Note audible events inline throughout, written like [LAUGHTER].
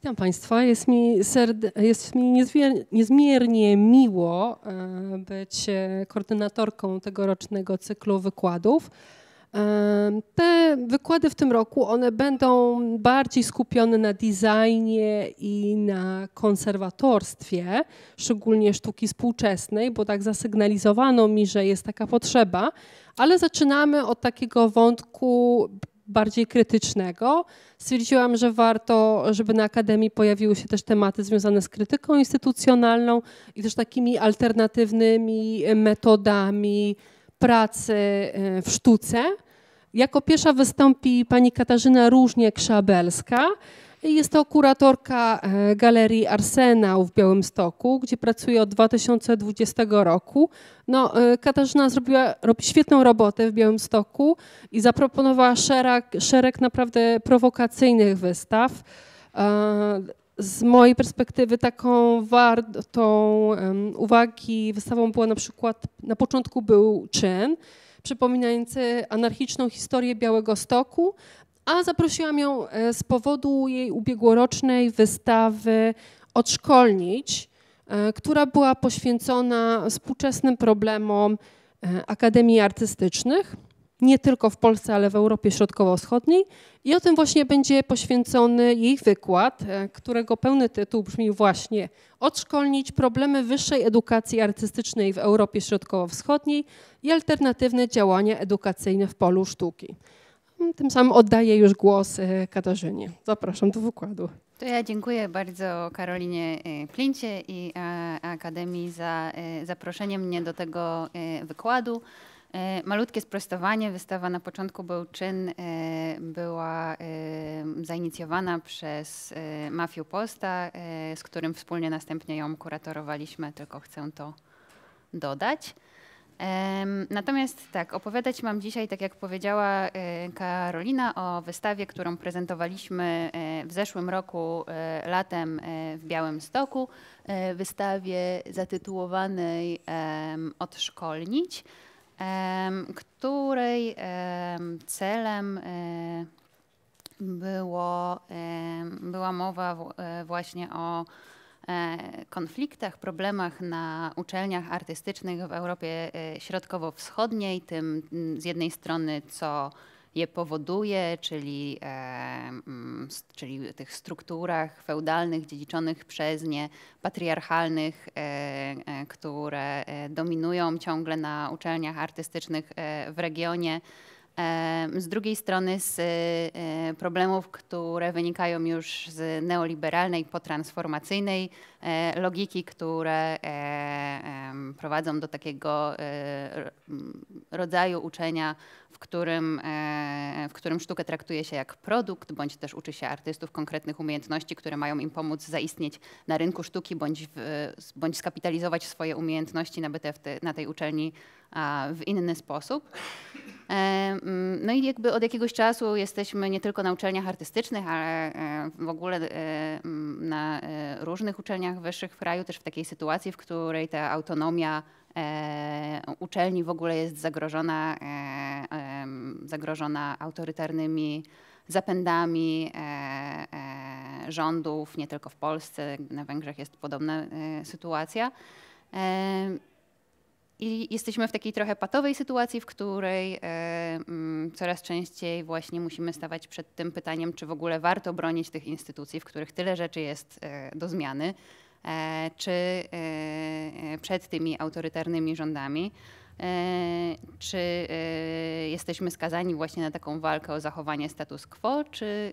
Witam Państwa. Jest mi, serde, jest mi niezmiernie miło e, być e, koordynatorką tegorocznego cyklu wykładów. E, te wykłady w tym roku one będą bardziej skupione na designie i na konserwatorstwie, szczególnie sztuki współczesnej, bo tak zasygnalizowano mi, że jest taka potrzeba, ale zaczynamy od takiego wątku bardziej krytycznego. Stwierdziłam, że warto, żeby na Akademii pojawiły się też tematy związane z krytyką instytucjonalną i też takimi alternatywnymi metodami pracy e, w sztuce. Jako pierwsza wystąpi pani Katarzyna różnie krzabelska jest to kuratorka e, Galerii Arsenał w Białymstoku, gdzie pracuje od 2020 roku. No, e, Katarzyna zrobiła świetną robotę w Białymstoku i zaproponowała szereg, szereg naprawdę prowokacyjnych wystaw e, z mojej perspektywy taką wartą uwagi wystawą była na przykład, na początku był czyn przypominający anarchiczną historię Białego Stoku, a zaprosiłam ją e, z powodu jej ubiegłorocznej wystawy Odszkolnić, e, która była poświęcona współczesnym problemom e, akademii artystycznych, nie tylko w Polsce, ale w Europie Środkowo-Wschodniej. I o tym właśnie będzie poświęcony jej wykład, którego pełny tytuł brzmi właśnie Odszkolnić problemy wyższej edukacji artystycznej w Europie Środkowo-Wschodniej i alternatywne działania edukacyjne w polu sztuki. Tym samym oddaję już głos e, Katarzynie. Zapraszam do wykładu. To ja dziękuję bardzo Karolinie e, Klincie i e, Akademii za zaproszenie mnie do tego wykładu. Malutkie sprostowanie. Wystawa na początku był czyn, była zainicjowana przez Mafiu Posta, z którym wspólnie następnie ją kuratorowaliśmy, tylko chcę to dodać. Natomiast tak, opowiadać mam dzisiaj, tak jak powiedziała e, Karolina, o wystawie, którą prezentowaliśmy e, w zeszłym roku e, latem w Białym Stoku, wystawie zatytułowanej Odszkolnić, której celem było, była mowa właśnie o E, konfliktach, problemach na uczelniach artystycznych w Europie e, Środkowo-Wschodniej, tym mm, z jednej strony co je powoduje, czyli, e, mm, czyli tych strukturach feudalnych, dziedziczonych przez nie, patriarchalnych, które dominują ciągle na uczelniach artystycznych w regionie z drugiej strony z y, y, problemów, które wynikają już z neoliberalnej, potransformacyjnej E, logiki, które e, prowadzą do takiego e, rodzaju uczenia, w którym, w którym sztukę traktuje się jak produkt, bądź też uczy się artystów konkretnych umiejętności, które mają im pomóc zaistnieć na rynku sztuki, bądź, w, bądź skapitalizować swoje umiejętności nabyte te, na tej uczelni w inny sposób. No i jakby od jakiegoś czasu jesteśmy nie tylko na uczelniach artystycznych, ale w ogóle na różnych uczelniach uczelniach wyższych w kraju też w takiej sytuacji, w której ta autonomia e, uczelni w ogóle jest zagrożona, e, zagrożona autorytarnymi zapędami e, e, rządów, nie tylko w Polsce, na Węgrzech jest podobna e, sytuacja. I jesteśmy w takiej trochę patowej sytuacji, w której e, m, coraz częściej właśnie musimy stawać przed tym pytaniem, czy w ogóle warto bronić tych instytucji, w których tyle rzeczy jest e, do zmiany, E, czy e, przed tymi autorytarnymi rządami. E, czy jesteśmy skazani właśnie na taką walkę o zachowanie status quo, czy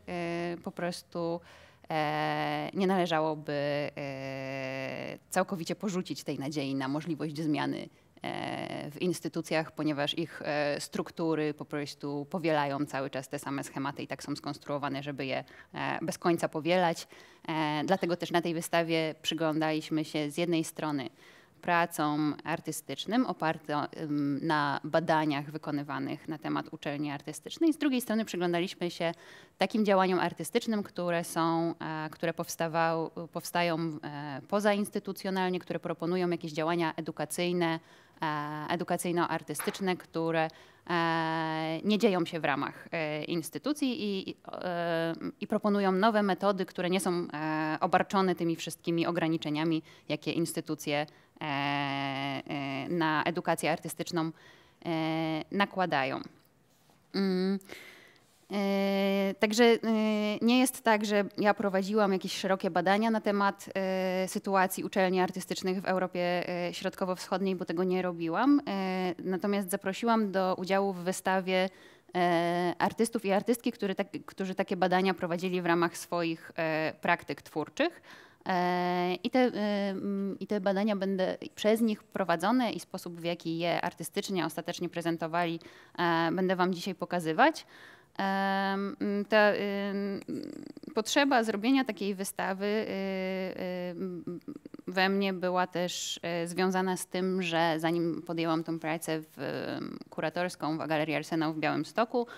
po prostu nie należałoby całkowicie porzucić tej nadziei na możliwość zmiany E, w instytucjach, ponieważ ich e, struktury po prostu powielają cały czas te same schematy i tak są skonstruowane, żeby je e, bez końca powielać. Dlatego też na tej wystawie przyglądaliśmy się z jednej strony pracom artystycznym opartym na badaniach wykonywanych na temat uczelni artystycznej. Z drugiej strony przyglądaliśmy się takim działaniom artystycznym, które, są, które powstają poza instytucjonalnie, które proponują jakieś działania edukacyjne, E, edukacyjno-artystyczne, które e, nie dzieją się w ramach e, instytucji i, i, i, proponują nowe metody, które nie są obarczone tymi wszystkimi ograniczeniami, jakie instytucje na edukację artystyczną nakładają. Mm. E, także e, nie jest tak, że ja prowadziłam jakieś szerokie badania na temat e, sytuacji uczelni artystycznych w Europie Środkowo-Wschodniej, bo tego nie robiłam. Natomiast zaprosiłam do udziału w wystawie artystów i artystki, tak, którzy takie badania prowadzili w ramach swoich praktyk twórczych. I te, I te badania będą przez nich prowadzone i sposób, w jaki je artystycznie ostatecznie prezentowali, będę Wam dzisiaj pokazywać. Mm, ta potrzeba zrobienia takiej wystawy y, y, we mnie była też y, związana z tym, że zanim podjęłam tą pracę w kuratorską w Galerii Arsenał w Białymstoku, Stoku,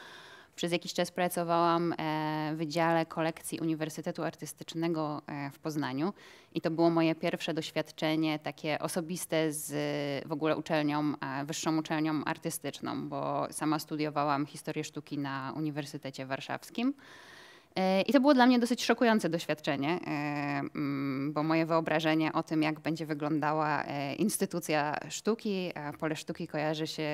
przez jakiś czas pracowałam e, w Wydziale Kolekcji Uniwersytetu Artystycznego e, w Poznaniu i to było moje pierwsze doświadczenie takie osobiste z w ogóle uczelnią, e, wyższą uczelnią artystyczną, bo sama studiowałam historię sztuki na Uniwersytecie Warszawskim. E, I to było dla mnie dosyć szokujące doświadczenie, e, mm, bo moje wyobrażenie o tym, jak będzie wyglądała e, instytucja sztuki, pole sztuki kojarzy się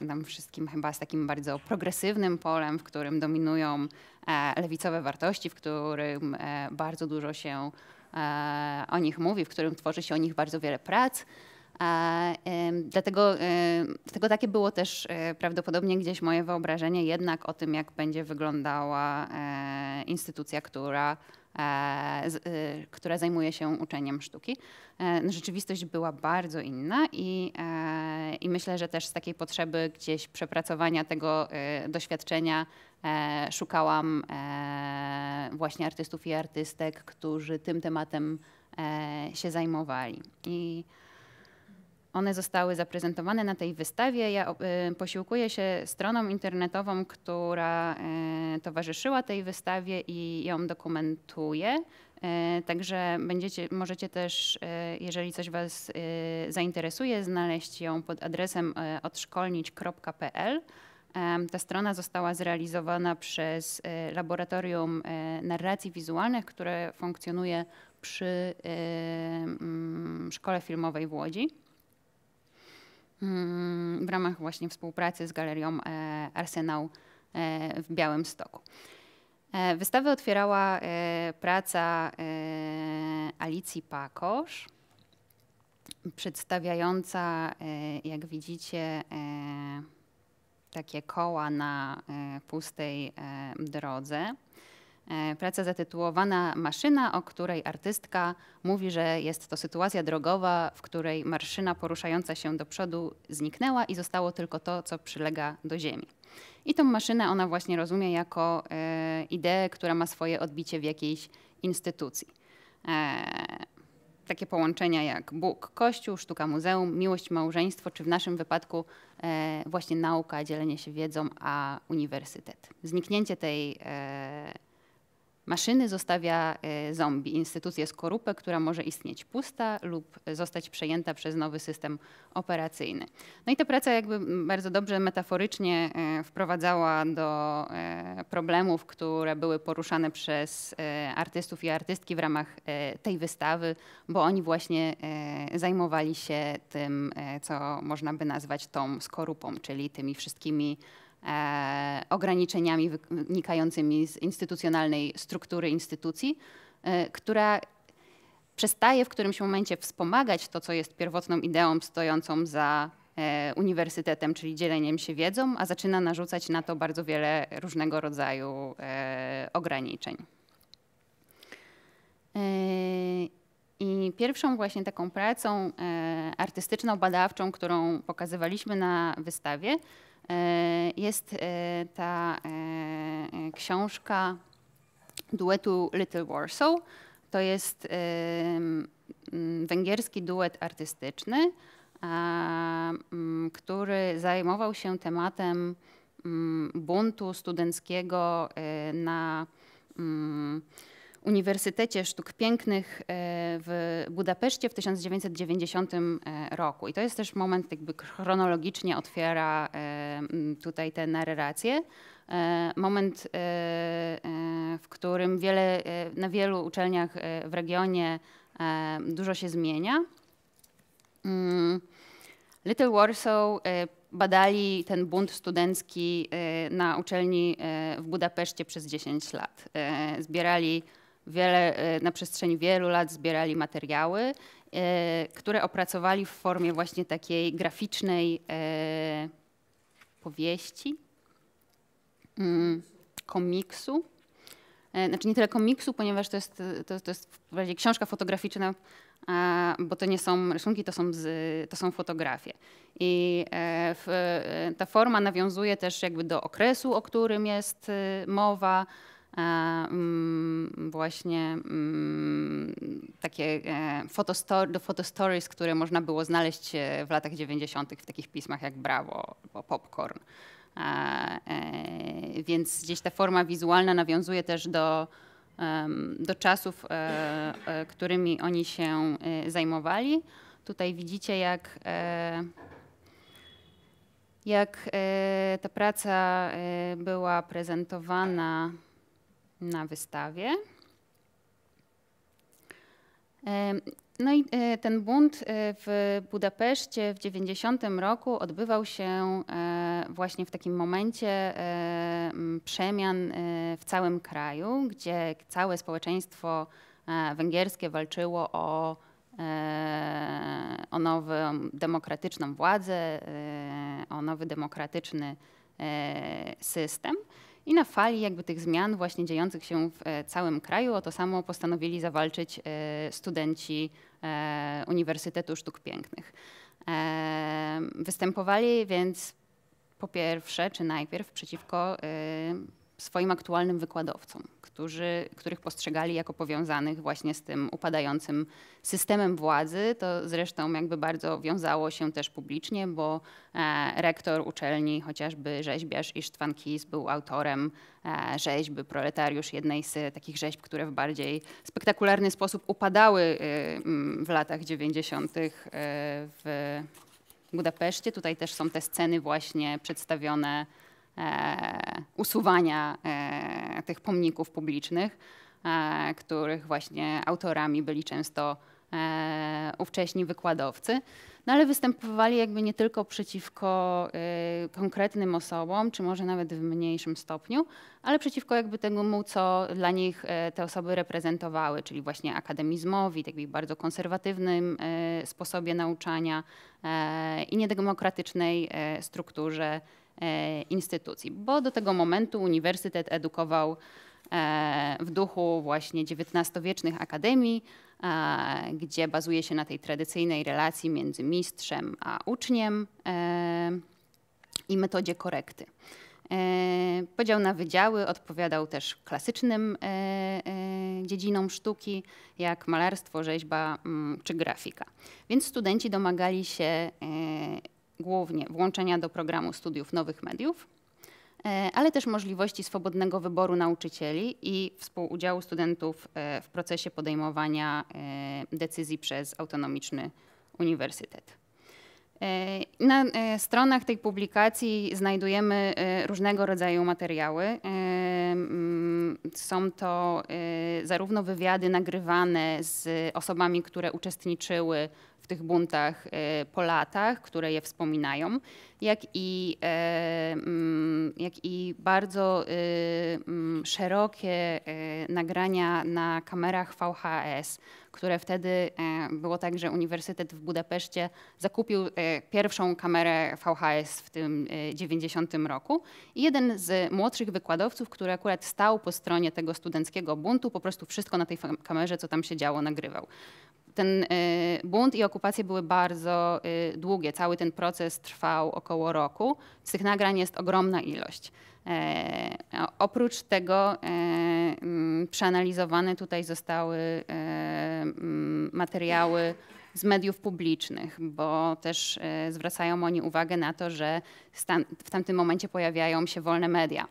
nam wszystkim chyba z takim bardzo progresywnym polem, w którym dominują lewicowe wartości, w którym bardzo dużo się o nich mówi, w którym tworzy się o nich bardzo wiele prac. A, dlatego, dlatego takie było też e, prawdopodobnie gdzieś moje wyobrażenie jednak o tym, jak będzie wyglądała e, instytucja, która e, która zajmuje się uczeniem sztuki. No, rzeczywistość była bardzo inna i, myślę, że też z takiej potrzeby gdzieś przepracowania tego doświadczenia szukałam właśnie artystów i artystek, którzy tym tematem się zajmowali. I one zostały zaprezentowane na tej wystawie. Ja e, posiłkuję się stroną internetową, która e, towarzyszyła tej wystawie i ją dokumentuję. E, także będziecie, możecie też, jeżeli coś Was zainteresuje, znaleźć ją pod adresem odszkolnić.pl. Ta strona została zrealizowana przez Laboratorium Narracji Wizualnych, które funkcjonuje przy Szkole Filmowej w Łodzi. Mm, w ramach właśnie współpracy z Galerią e, Arsenał e, w Białym Stoku. E, wystawę otwierała praca Alicji Pakosz, przedstawiająca, jak widzicie, takie koła na pustej drodze. E, praca zatytułowana Maszyna, o której artystka mówi, że jest to sytuacja drogowa, w której maszyna poruszająca się do przodu zniknęła i zostało tylko to, co przylega do ziemi. I tą maszynę ona właśnie rozumie jako e, ideę, która ma swoje odbicie w jakiejś instytucji. E, takie połączenia jak Bóg, Kościół, sztuka muzeum, miłość, małżeństwo, czy w naszym wypadku e, właśnie nauka, dzielenie się wiedzą, a uniwersytet. Zniknięcie tej e, Maszyny zostawia e, zombie, instytucję skorupę, która może istnieć pusta lub zostać przejęta przez nowy system operacyjny. No i ta praca jakby bardzo dobrze metaforycznie e, wprowadzała do e, problemów, które były poruszane przez artystów i artystki w ramach tej wystawy, bo oni właśnie zajmowali się tym, co można by nazwać tą skorupą, czyli tymi wszystkimi E, ograniczeniami wynikającymi z instytucjonalnej struktury instytucji, e, która przestaje w którymś momencie wspomagać to, co jest pierwotną ideą stojącą za e, uniwersytetem, czyli dzieleniem się wiedzą, a zaczyna narzucać na to bardzo wiele różnego rodzaju ograniczeń. I pierwszą właśnie taką pracą artystyczno-badawczą, którą pokazywaliśmy na wystawie, E, jest e, ta e, książka duetu Little Warsaw. To jest węgierski duet artystyczny, który zajmował się tematem buntu studenckiego na Uniwersytecie Sztuk Pięknych w Budapeszcie w 1990 roku. I to jest też moment, jakby chronologicznie otwiera Mm, tutaj te narracje. E, moment, e, e, w którym wiele, na wielu uczelniach w regionie dużo się zmienia. Mm, Little Warsaw badali ten bunt studencki na uczelni w Budapeszcie przez 10 lat. Zbierali wiele, na przestrzeni wielu lat zbierali materiały, które opracowali w formie właśnie takiej graficznej powieści, mm, komiksu. E, znaczy nie tyle komiksu, ponieważ to jest, to, to jest w razie książka fotograficzna, bo to nie są rysunki, to są, z, to są fotografie. I e, w, e, ta forma nawiązuje też jakby do okresu, o którym jest mowa, E, mm, właśnie mm, takie e, fotostory, do fotostories, które można było znaleźć e, w latach 90. w takich pismach jak Bravo albo Popcorn. Więc gdzieś ta forma wizualna nawiązuje też do, do czasów, którymi oni się zajmowali. Tutaj widzicie, jak jak ta praca była prezentowana na wystawie. No i e, ten bunt e, w Budapeszcie w 90 roku odbywał się e, właśnie w takim momencie przemian w całym kraju, gdzie całe społeczeństwo węgierskie walczyło o, o nową demokratyczną władzę, o nowy demokratyczny system. I na fali jakby tych zmian właśnie dziejących się w e, całym kraju o to samo postanowili zawalczyć e, studenci e, Uniwersytetu Sztuk Pięknych. Występowali więc po pierwsze, czy najpierw przeciwko swoim aktualnym wykładowcom, którzy, których postrzegali jako powiązanych właśnie z tym upadającym systemem władzy. To zresztą jakby bardzo wiązało się też publicznie, bo e, rektor uczelni, chociażby rzeźbiarz Isztwan Kis był autorem e, rzeźby Proletariusz, jednej z takich rzeźb, które w bardziej spektakularny sposób upadały y, mm, w latach 90. Y, w Budapeszcie. Tutaj też są te sceny właśnie przedstawione E, usuwania e, tych pomników publicznych, e, których właśnie autorami byli często ówcześni wykładowcy, no ale występowali jakby nie tylko przeciwko konkretnym osobom, czy może nawet w mniejszym stopniu, ale przeciwko jakby temu, co dla nich te osoby reprezentowały, czyli właśnie akademizmowi, takim bardzo konserwatywnym sposobie nauczania i niedemokratycznej strukturze E, instytucji, bo do tego momentu uniwersytet edukował e, w duchu właśnie XIX-wiecznych akademii, e, gdzie bazuje się na tej tradycyjnej relacji między mistrzem a uczniem i metodzie korekty. Podział na wydziały odpowiadał też klasycznym dziedzinom sztuki, jak malarstwo, rzeźba mm, czy grafika. Więc studenci domagali się głównie włączenia do programu studiów nowych mediów, e, ale też możliwości swobodnego wyboru nauczycieli i współudziału studentów e, w procesie podejmowania e, decyzji przez autonomiczny uniwersytet. Na stronach tej publikacji znajdujemy różnego rodzaju materiały. Są to zarówno wywiady nagrywane z osobami, które uczestniczyły w tych buntach e, po latach, które je wspominają, jak i, e, mm, jak i bardzo e, mm, szerokie nagrania na kamerach VHS, które wtedy było tak, że Uniwersytet w Budapeszcie zakupił pierwszą kamerę VHS w tym 90 roku. I jeden z młodszych wykładowców, który akurat stał po stronie tego studenckiego buntu, po prostu wszystko na tej kamerze, co tam się działo, nagrywał ten y, bunt i okupacje były bardzo y, długie. Cały ten proces trwał około roku. Z tych nagrań jest ogromna ilość. E, oprócz tego e, mm, przeanalizowane tutaj zostały e, mm, materiały z mediów publicznych, bo też zwracają oni uwagę na to, że w tamtym momencie pojawiają się wolne media.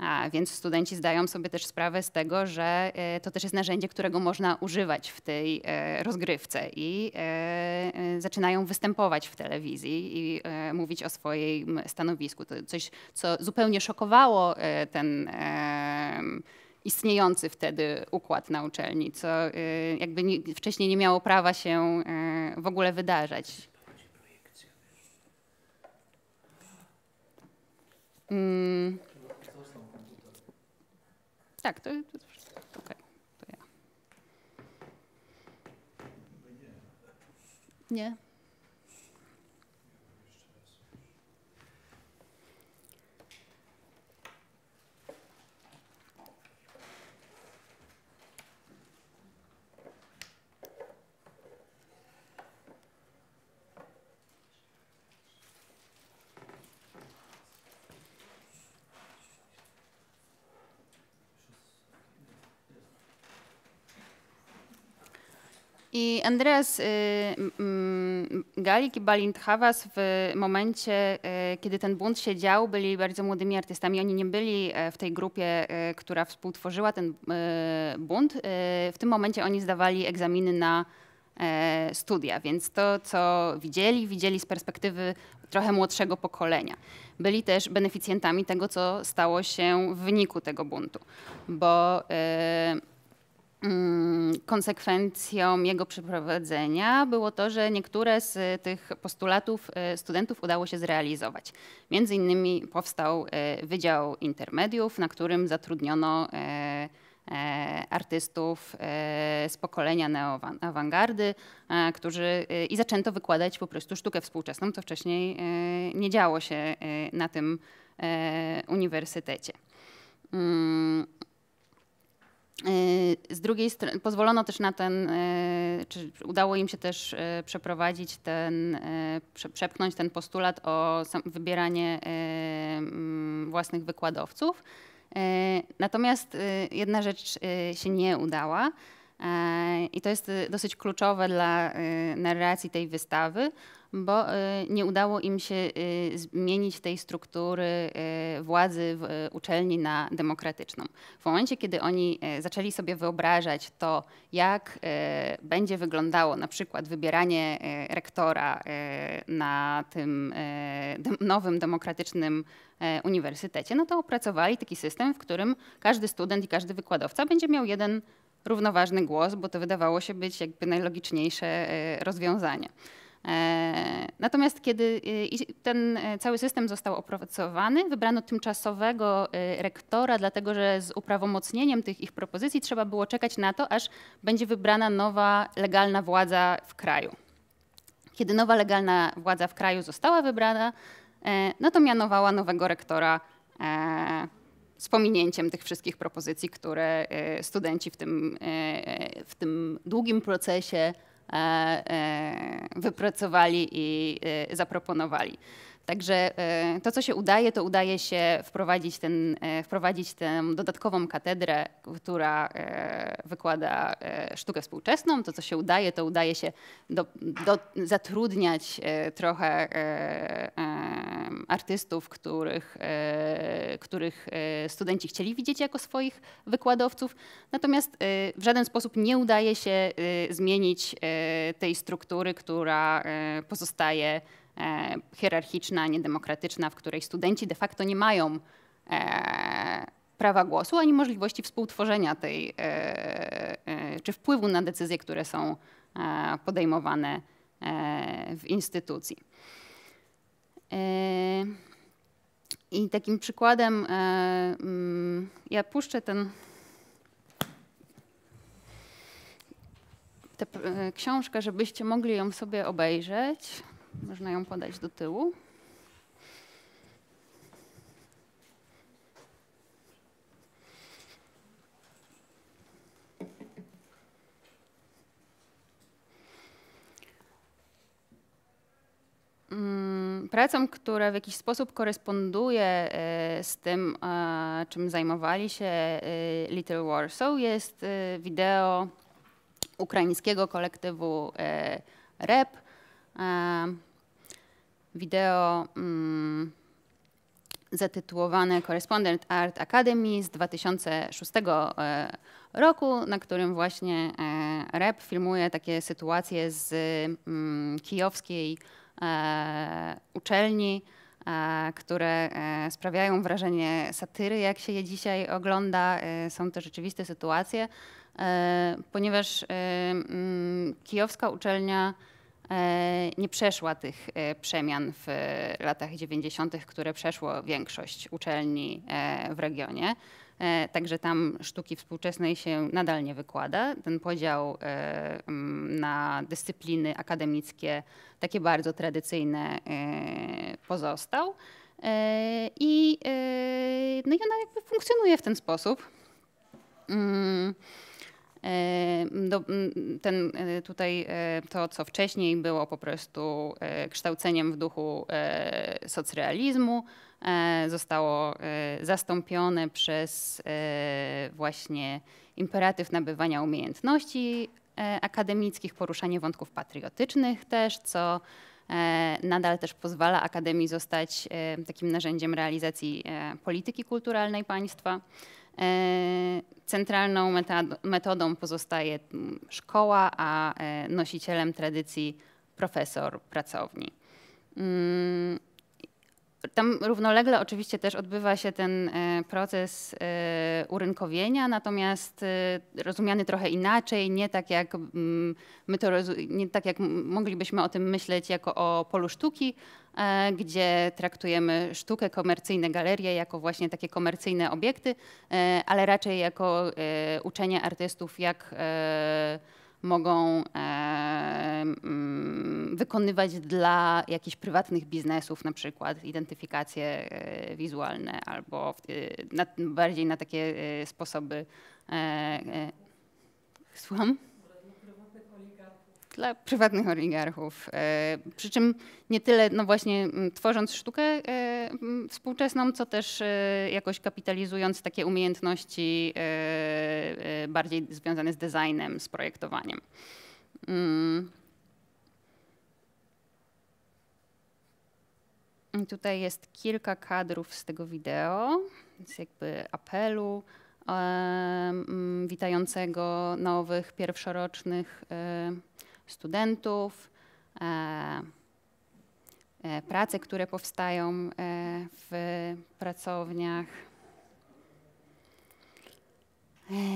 A więc studenci zdają sobie też sprawę z tego, że e, to też jest narzędzie, którego można używać w tej e, rozgrywce i e, zaczynają występować w telewizji i mówić o swoim stanowisku. To coś, co zupełnie szokowało ten istniejący wtedy układ na uczelni, co jakby wcześniej nie miało prawa się w ogóle wydarzać. Hmm. Tak, to, to, wszystko, okay, to ja. Nie? I Andreas y, Galik i Balint Hawas w momencie, y, kiedy ten bunt się dział, byli bardzo młodymi artystami. Oni nie byli e, w tej grupie, e, która współtworzyła ten e, bunt. W tym momencie oni zdawali egzaminy na studia, więc to, co widzieli, widzieli z perspektywy trochę młodszego pokolenia. Byli też beneficjentami tego, co stało się w wyniku tego buntu, bo Mm, konsekwencją jego przeprowadzenia było to, że niektóre z tych postulatów y, studentów udało się zrealizować. Między innymi powstał y, Wydział Intermediów, na którym zatrudniono y, artystów z pokolenia neoawangardy, którzy i zaczęto wykładać po prostu sztukę współczesną, co wcześniej nie działo się na tym uniwersytecie. Mm, Y, z drugiej strony pozwolono też na ten, y, czy udało im się też y, przeprowadzić ten, przepchnąć ten postulat o wybieranie mm, własnych wykładowców. Natomiast jedna rzecz się nie udała. E, I to jest y, dosyć kluczowe dla y, narracji tej wystawy, bo y, nie udało im się zmienić tej struktury władzy w uczelni na demokratyczną. W momencie, kiedy oni zaczęli sobie wyobrażać to, jak będzie wyglądało na przykład wybieranie rektora na tym nowym demokratycznym uniwersytecie, no to opracowali taki system, w którym każdy student i każdy wykładowca będzie miał jeden równoważny głos, bo to wydawało się być jakby najlogiczniejsze e, rozwiązanie. E, natomiast kiedy e, ten cały system został opracowany, wybrano tymczasowego rektora, dlatego że z uprawomocnieniem tych ich propozycji trzeba było czekać na to, aż będzie wybrana nowa legalna władza w kraju. Kiedy nowa legalna władza w kraju została wybrana, no to mianowała nowego rektora z pominięciem tych wszystkich propozycji, które e, studenci w tym, e, e, w tym długim procesie wypracowali i zaproponowali. Także e, to, co się udaje, to udaje się wprowadzić, ten, e, wprowadzić tę dodatkową katedrę, która e, wykłada sztukę współczesną. To, co się udaje, to udaje się do, do zatrudniać trochę artystów, których, których studenci chcieli widzieć jako swoich wykładowców. Natomiast w żaden sposób nie udaje się zmienić tej struktury, która pozostaje E, hierarchiczna, niedemokratyczna, w której studenci de facto nie mają e, prawa głosu ani możliwości współtworzenia tej, e, czy wpływu na decyzje, które są podejmowane w instytucji. I takim przykładem, mm, ja puszczę ten, tę książkę, żebyście mogli ją sobie obejrzeć. Można ją podać do tyłu. Mm, pracą, która w jakiś sposób koresponduje e, z tym, e, czym zajmowali się e, Little Warsaw, jest wideo ukraińskiego kolektywu rap wideo mm, zatytułowane Correspondent Art Academy z 2006 e, roku, na którym właśnie e, Rep filmuje takie sytuacje z mm, kijowskiej e, uczelni, które sprawiają wrażenie satyry, jak się je dzisiaj ogląda. Są to rzeczywiste sytuacje, ponieważ mm, kijowska uczelnia E, nie przeszła tych e, przemian w e, latach 90., które przeszło większość uczelni w regionie. Także tam sztuki współczesnej się nadal nie wykłada. Ten podział na dyscypliny akademickie, takie bardzo tradycyjne, pozostał. I, no i ona jakby funkcjonuje w ten sposób. Mm. Do, ten, e, tutaj e, to, co wcześniej było po prostu e, kształceniem w duchu socrealizmu, zostało zastąpione przez właśnie imperatyw nabywania umiejętności akademickich, poruszanie wątków patriotycznych też, co nadal też pozwala Akademii zostać takim narzędziem realizacji polityki kulturalnej państwa. E, centralną metodą pozostaje mm, szkoła, a e, nosicielem tradycji profesor pracowni. Mm, tam równolegle oczywiście też odbywa się ten e, proces e, urynkowienia, natomiast e, rozumiany trochę inaczej, nie tak jak mm, my to nie tak jak moglibyśmy o tym myśleć jako o polu sztuki, gdzie traktujemy sztukę, komercyjne galerie jako właśnie takie komercyjne obiekty, ale raczej jako uczenie artystów jak mogą wykonywać dla jakichś prywatnych biznesów, na przykład identyfikacje e, wizualne albo e, bardziej na takie e, sposoby. Słucham? dla prywatnych oligarchów. E, przy czym nie tyle, no właśnie, tworząc sztukę e, współczesną, co też e, jakoś kapitalizując takie umiejętności bardziej związane z designem, z projektowaniem. Mm. I tutaj jest kilka kadrów z tego wideo, z jakby apelu e, witającego nowych pierwszorocznych e, studentów, e, e, prace, które powstają e, w pracowniach,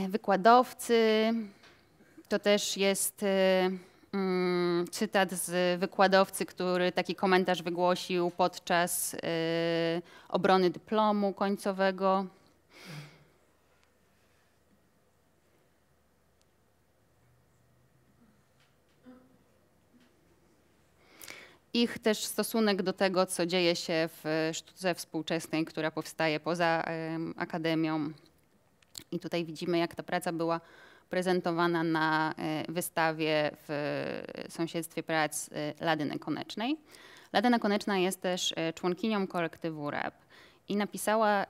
wykładowcy. To też jest mm, cytat z wykładowcy, który taki komentarz wygłosił podczas obrony dyplomu końcowego. ich też stosunek do tego, co dzieje się w e, sztuce współczesnej, która powstaje poza akademią. I tutaj widzimy, jak ta praca była prezentowana na e, wystawie w e, sąsiedztwie prac Ladyny Konecznej. Ladyna Koneczna jest też członkinią kolektywu RAP i napisała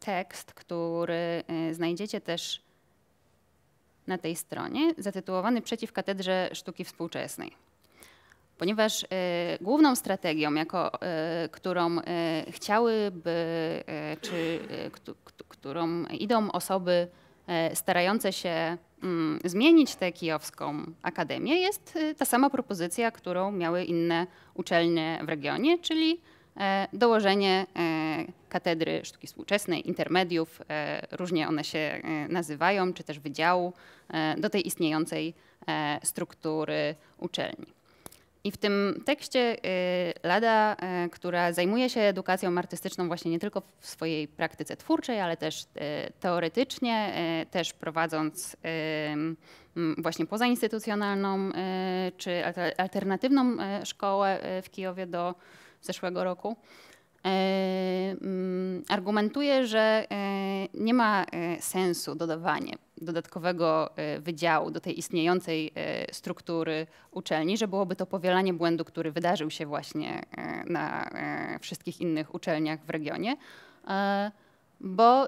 tekst, który znajdziecie też na tej stronie, zatytułowany Przeciw Katedrze Sztuki Współczesnej ponieważ e, główną strategią, jako, e, którą e, chciałyby, czy którą idą osoby starające się mm, zmienić tę kijowską akademię, jest ta sama propozycja, którą miały inne uczelnie w regionie, czyli dołożenie katedry sztuki współczesnej, intermediów, różnie one się nazywają, czy też wydziału do tej istniejącej struktury uczelni. I w tym tekście y, Lada, y, która zajmuje się edukacją artystyczną właśnie nie tylko w swojej praktyce twórczej, ale też y, teoretycznie, też prowadząc właśnie pozainstytucjonalną czy alternatywną szkołę w Kijowie do zeszłego roku, argumentuje, że nie ma sensu dodawanie dodatkowego e, wydziału do tej istniejącej e, struktury uczelni, że byłoby to powielanie błędu, który wydarzył się właśnie e, na wszystkich innych uczelniach w regionie bo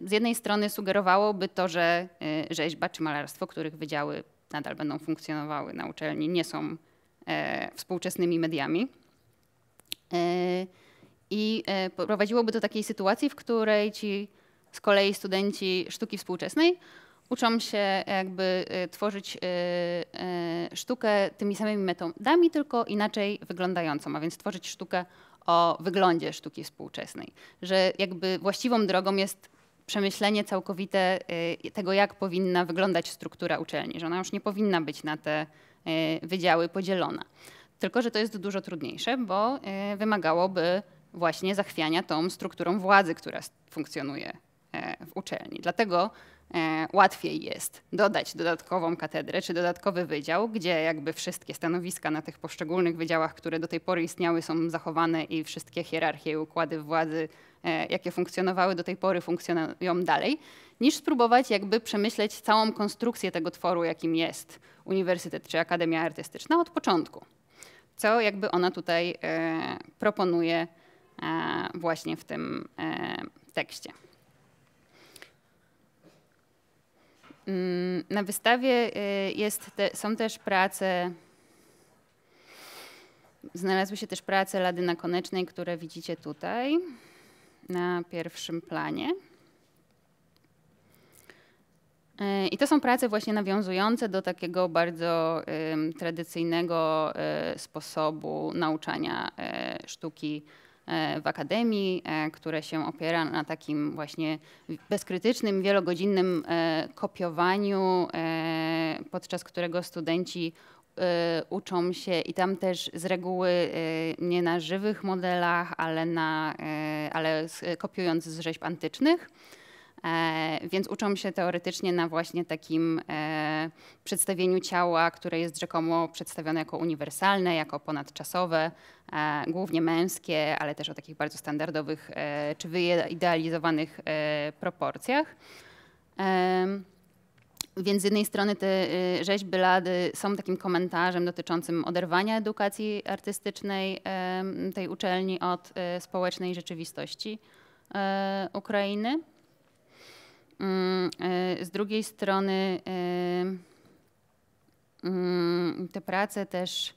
z jednej strony sugerowałoby to, że rzeźba czy malarstwo, których wydziały nadal będą funkcjonowały na uczelni, nie są współczesnymi mediami. I prowadziłoby do takiej sytuacji, w której ci z kolei studenci sztuki współczesnej uczą się e, jakby e, tworzyć e, sztukę tymi samymi metodami, tylko inaczej wyglądającą, a więc tworzyć sztukę o wyglądzie sztuki współczesnej. Że jakby właściwą drogą jest przemyślenie całkowite tego, jak powinna wyglądać struktura uczelni, że ona już nie powinna być na te wydziały podzielona. Tylko, że to jest dużo trudniejsze, bo wymagałoby właśnie zachwiania tą strukturą władzy, która funkcjonuje w uczelni. Dlatego E, łatwiej jest dodać dodatkową katedrę czy dodatkowy wydział, gdzie jakby wszystkie stanowiska na tych poszczególnych wydziałach, które do tej pory istniały, są zachowane i wszystkie hierarchie i układy władzy, e, jakie funkcjonowały do tej pory, funkcjonują dalej, niż spróbować jakby przemyśleć całą konstrukcję tego tworu, jakim jest uniwersytet czy akademia artystyczna od początku. Co jakby ona tutaj e, proponuje właśnie w tym tekście. Mm, na wystawie y, jest te, są też prace, znalazły się też prace na Konecznej, które widzicie tutaj na pierwszym planie. Y, I to są prace właśnie nawiązujące do takiego bardzo tradycyjnego y, sposobu nauczania sztuki E, w akademii, e, które się opiera na takim właśnie bezkrytycznym, wielogodzinnym e, kopiowaniu, podczas którego studenci uczą się i tam też z reguły nie na żywych modelach, ale, na, ale kopiując z rzeźb antycznych. Więc uczą się teoretycznie na właśnie takim przedstawieniu ciała, które jest rzekomo przedstawione jako uniwersalne, jako ponadczasowe, e, głównie męskie, ale też o takich bardzo standardowych e, czy wyidealizowanych e, proporcjach. Więc z jednej strony te y, rzeźby Lady są takim komentarzem dotyczącym oderwania edukacji artystycznej tej uczelni od y, społecznej rzeczywistości Ukrainy. Mm, y, z drugiej strony y, mm, te prace też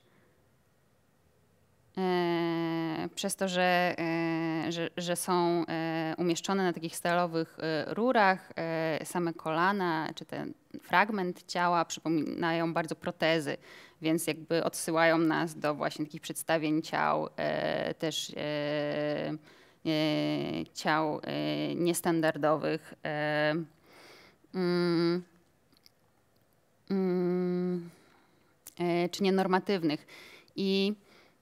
y, przez to, że, że, że, są umieszczone na takich stalowych rurach, same kolana czy ten fragment ciała przypominają bardzo protezy, więc jakby odsyłają nas do właśnie takich przedstawień ciał też E, ciał e, niestandardowych. E, mm, mm, czy nienormatywnych. I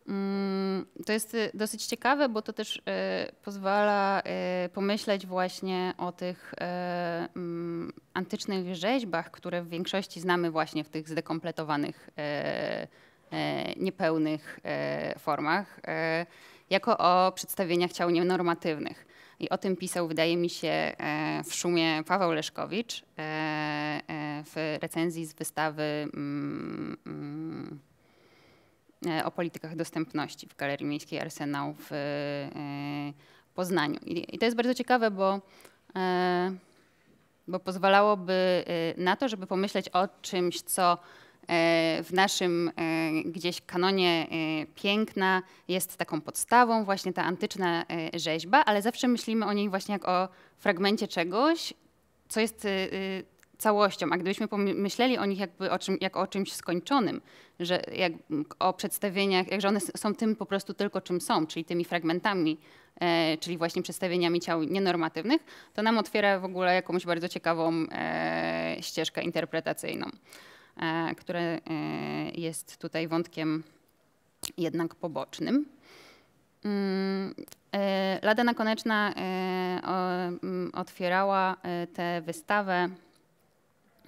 mm, to jest dosyć ciekawe, bo to też pozwala pomyśleć właśnie o tych antycznych rzeźbach, które w większości znamy właśnie w tych zdekompletowanych, niepełnych formach jako o przedstawieniach ciał nienormatywnych. I o tym pisał, wydaje mi się, e, w szumie Paweł Leszkowicz e, e, w recenzji z wystawy mm, mm, o politykach dostępności w Galerii Miejskiej Arsenał w Poznaniu. I to jest bardzo ciekawe, bo, bo pozwalałoby na to, żeby pomyśleć o czymś, co E, w naszym e, gdzieś kanonie e, piękna jest taką podstawą, właśnie ta antyczna rzeźba, ale zawsze myślimy o niej właśnie jak o fragmencie czegoś, co jest całością, a gdybyśmy myśleli o nich jakby o czym, jak o czymś skończonym, że jak, o przedstawieniach, jak, że one są tym po prostu tylko czym są, czyli tymi fragmentami, e, czyli właśnie przedstawieniami ciał nienormatywnych, to nam otwiera w ogóle jakąś bardzo ciekawą e, ścieżkę interpretacyjną. E, które e, jest tutaj wątkiem jednak pobocznym. Mm, e, Lada Nakoneczna mm, otwierała tę wystawę,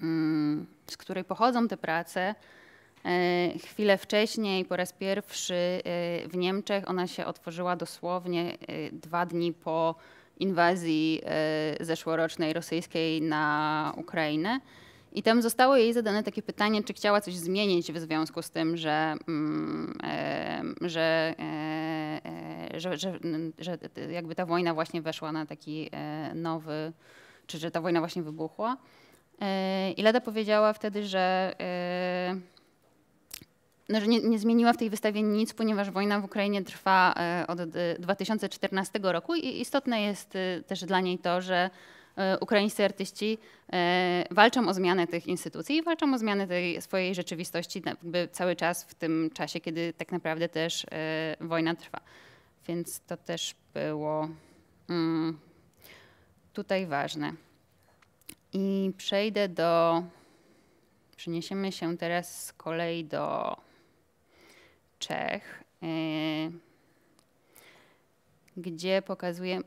mm, z której pochodzą te prace. Chwilę wcześniej, po raz pierwszy w Niemczech, ona się otworzyła dosłownie dwa dni po inwazji zeszłorocznej rosyjskiej na Ukrainę. I tam zostało jej zadane takie pytanie, czy chciała coś zmienić w związku z tym, że, mm, e, e, że, że, że, jakby ta wojna właśnie weszła na taki e, nowy, czy że ta wojna właśnie wybuchła. I Leda powiedziała wtedy, że, no, że nie, nie, zmieniła w tej wystawie nic, ponieważ wojna w Ukrainie trwa od 2014 roku i istotne jest też dla niej to, że E, ukraińscy artyści e, walczą o zmianę tych instytucji i walczą o zmianę tej swojej rzeczywistości cały czas w tym czasie, kiedy tak naprawdę też e, wojna trwa. Więc to też było mm, tutaj ważne. I przejdę do. Przeniesiemy się teraz z kolei do Czech gdzie pokazuje,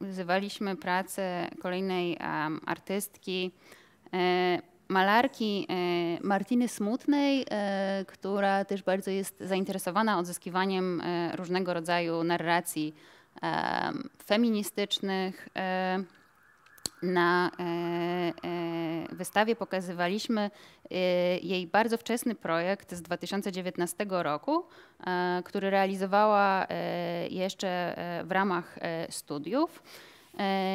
używaliśmy pracę kolejnej um, artystki, e, malarki e, Martiny Smutnej, e, która też bardzo jest zainteresowana odzyskiwaniem e, różnego rodzaju narracji feministycznych. E, na e, e, wystawie pokazywaliśmy e, jej bardzo wczesny projekt z 2019 roku, który realizowała jeszcze w ramach studiów.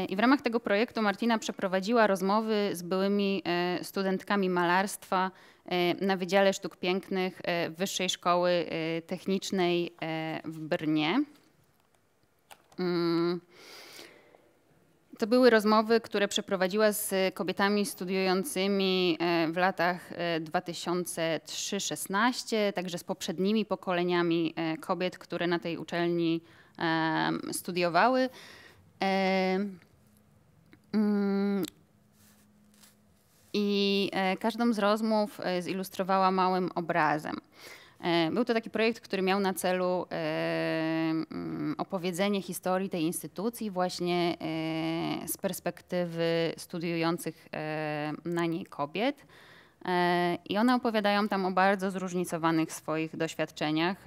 I w ramach tego projektu Martina przeprowadziła rozmowy z byłymi studentkami malarstwa na Wydziale Sztuk Pięknych Wyższej Szkoły Technicznej w Brnie. Mm. To były rozmowy, które przeprowadziła z kobietami studiującymi e, w latach 2003-16, e, także z poprzednimi pokoleniami e, kobiet, które na tej uczelni studiowały. Mm, I każdą z rozmów zilustrowała małym obrazem. E, był to taki projekt, który miał na celu e, mm, opowiedzenie historii tej instytucji właśnie e, z perspektywy studiujących na niej kobiet. I one opowiadają tam o bardzo zróżnicowanych swoich doświadczeniach,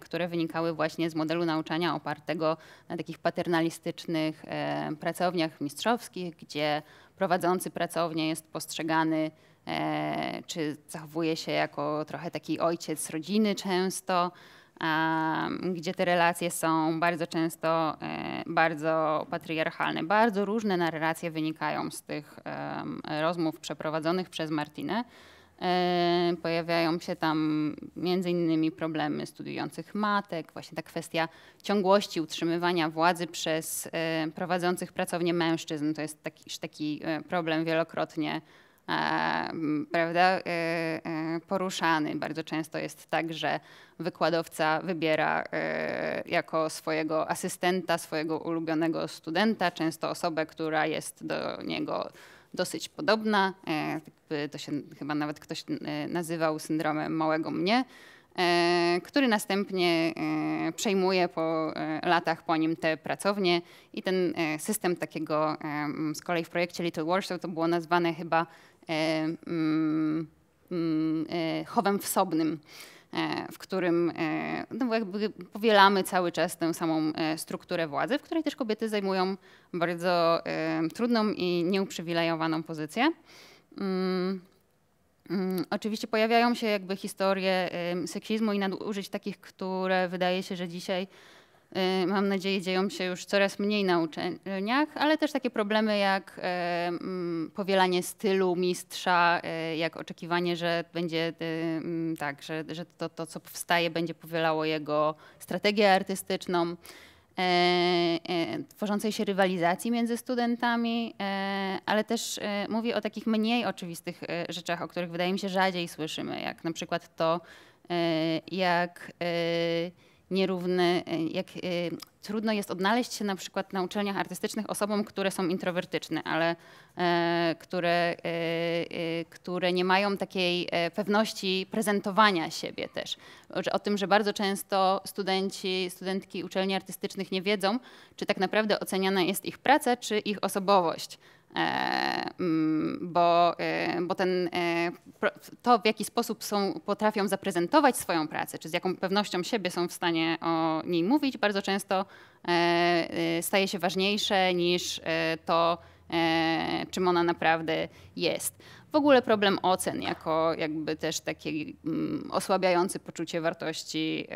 które wynikały właśnie z modelu nauczania opartego na takich paternalistycznych pracowniach mistrzowskich, gdzie prowadzący pracownię jest postrzegany E, czy zachowuje się jako trochę taki ojciec rodziny często, gdzie te relacje są bardzo często e, bardzo patriarchalne. Bardzo różne narracje wynikają z tych rozmów przeprowadzonych przez Martinę. E, pojawiają się tam między innymi problemy studiujących matek, właśnie ta kwestia ciągłości utrzymywania władzy przez prowadzących pracownię mężczyzn. To jest taki, taki problem wielokrotnie prawda, y, y, poruszany. Bardzo często jest tak, że wykładowca wybiera y, jako swojego asystenta, swojego ulubionego studenta, często osobę, która jest do niego dosyć podobna. To się chyba nawet ktoś nazywał syndromem małego mnie, który następnie przejmuje po latach po nim te pracownie i ten system takiego z kolei w projekcie Little Warsaw to było nazwane chyba E, mm, mm, e, chowem wsobnym, e, w którym no jakby powielamy cały czas tę samą strukturę władzy, w której też kobiety zajmują bardzo trudną i nieuprzywilejowaną pozycję. Mm, oczywiście pojawiają się jakby historie seksizmu i nadużyć takich, które wydaje się, że dzisiaj Y, mam nadzieję, dzieją się już coraz mniej na uczelniach, ale też takie problemy jak y, mm, powielanie stylu mistrza, y, jak oczekiwanie, że będzie mm, tak, że, że to, to, co powstaje, będzie powielało jego strategię artystyczną. E, e, tworzącej się rywalizacji między studentami, e, ale też mówię o takich mniej oczywistych rzeczach, o których wydaje mi się rzadziej słyszymy, jak na przykład to, jak nierówny, e, jak e, trudno jest odnaleźć się na przykład na uczelniach artystycznych osobom, które są introwertyczne, ale e, które, które nie mają takiej pewności prezentowania siebie też. O tym, że bardzo często studenci, studentki uczelni artystycznych nie wiedzą, czy tak naprawdę oceniana jest ich praca, czy ich osobowość. E, mm, bo, e, bo ten, e, to w jaki sposób są, potrafią zaprezentować swoją pracę, czy z jaką pewnością siebie są w stanie o niej mówić, bardzo często staje się ważniejsze niż to, czym ona naprawdę jest. W ogóle problem ocen jako jakby też taki mm, osłabiający poczucie wartości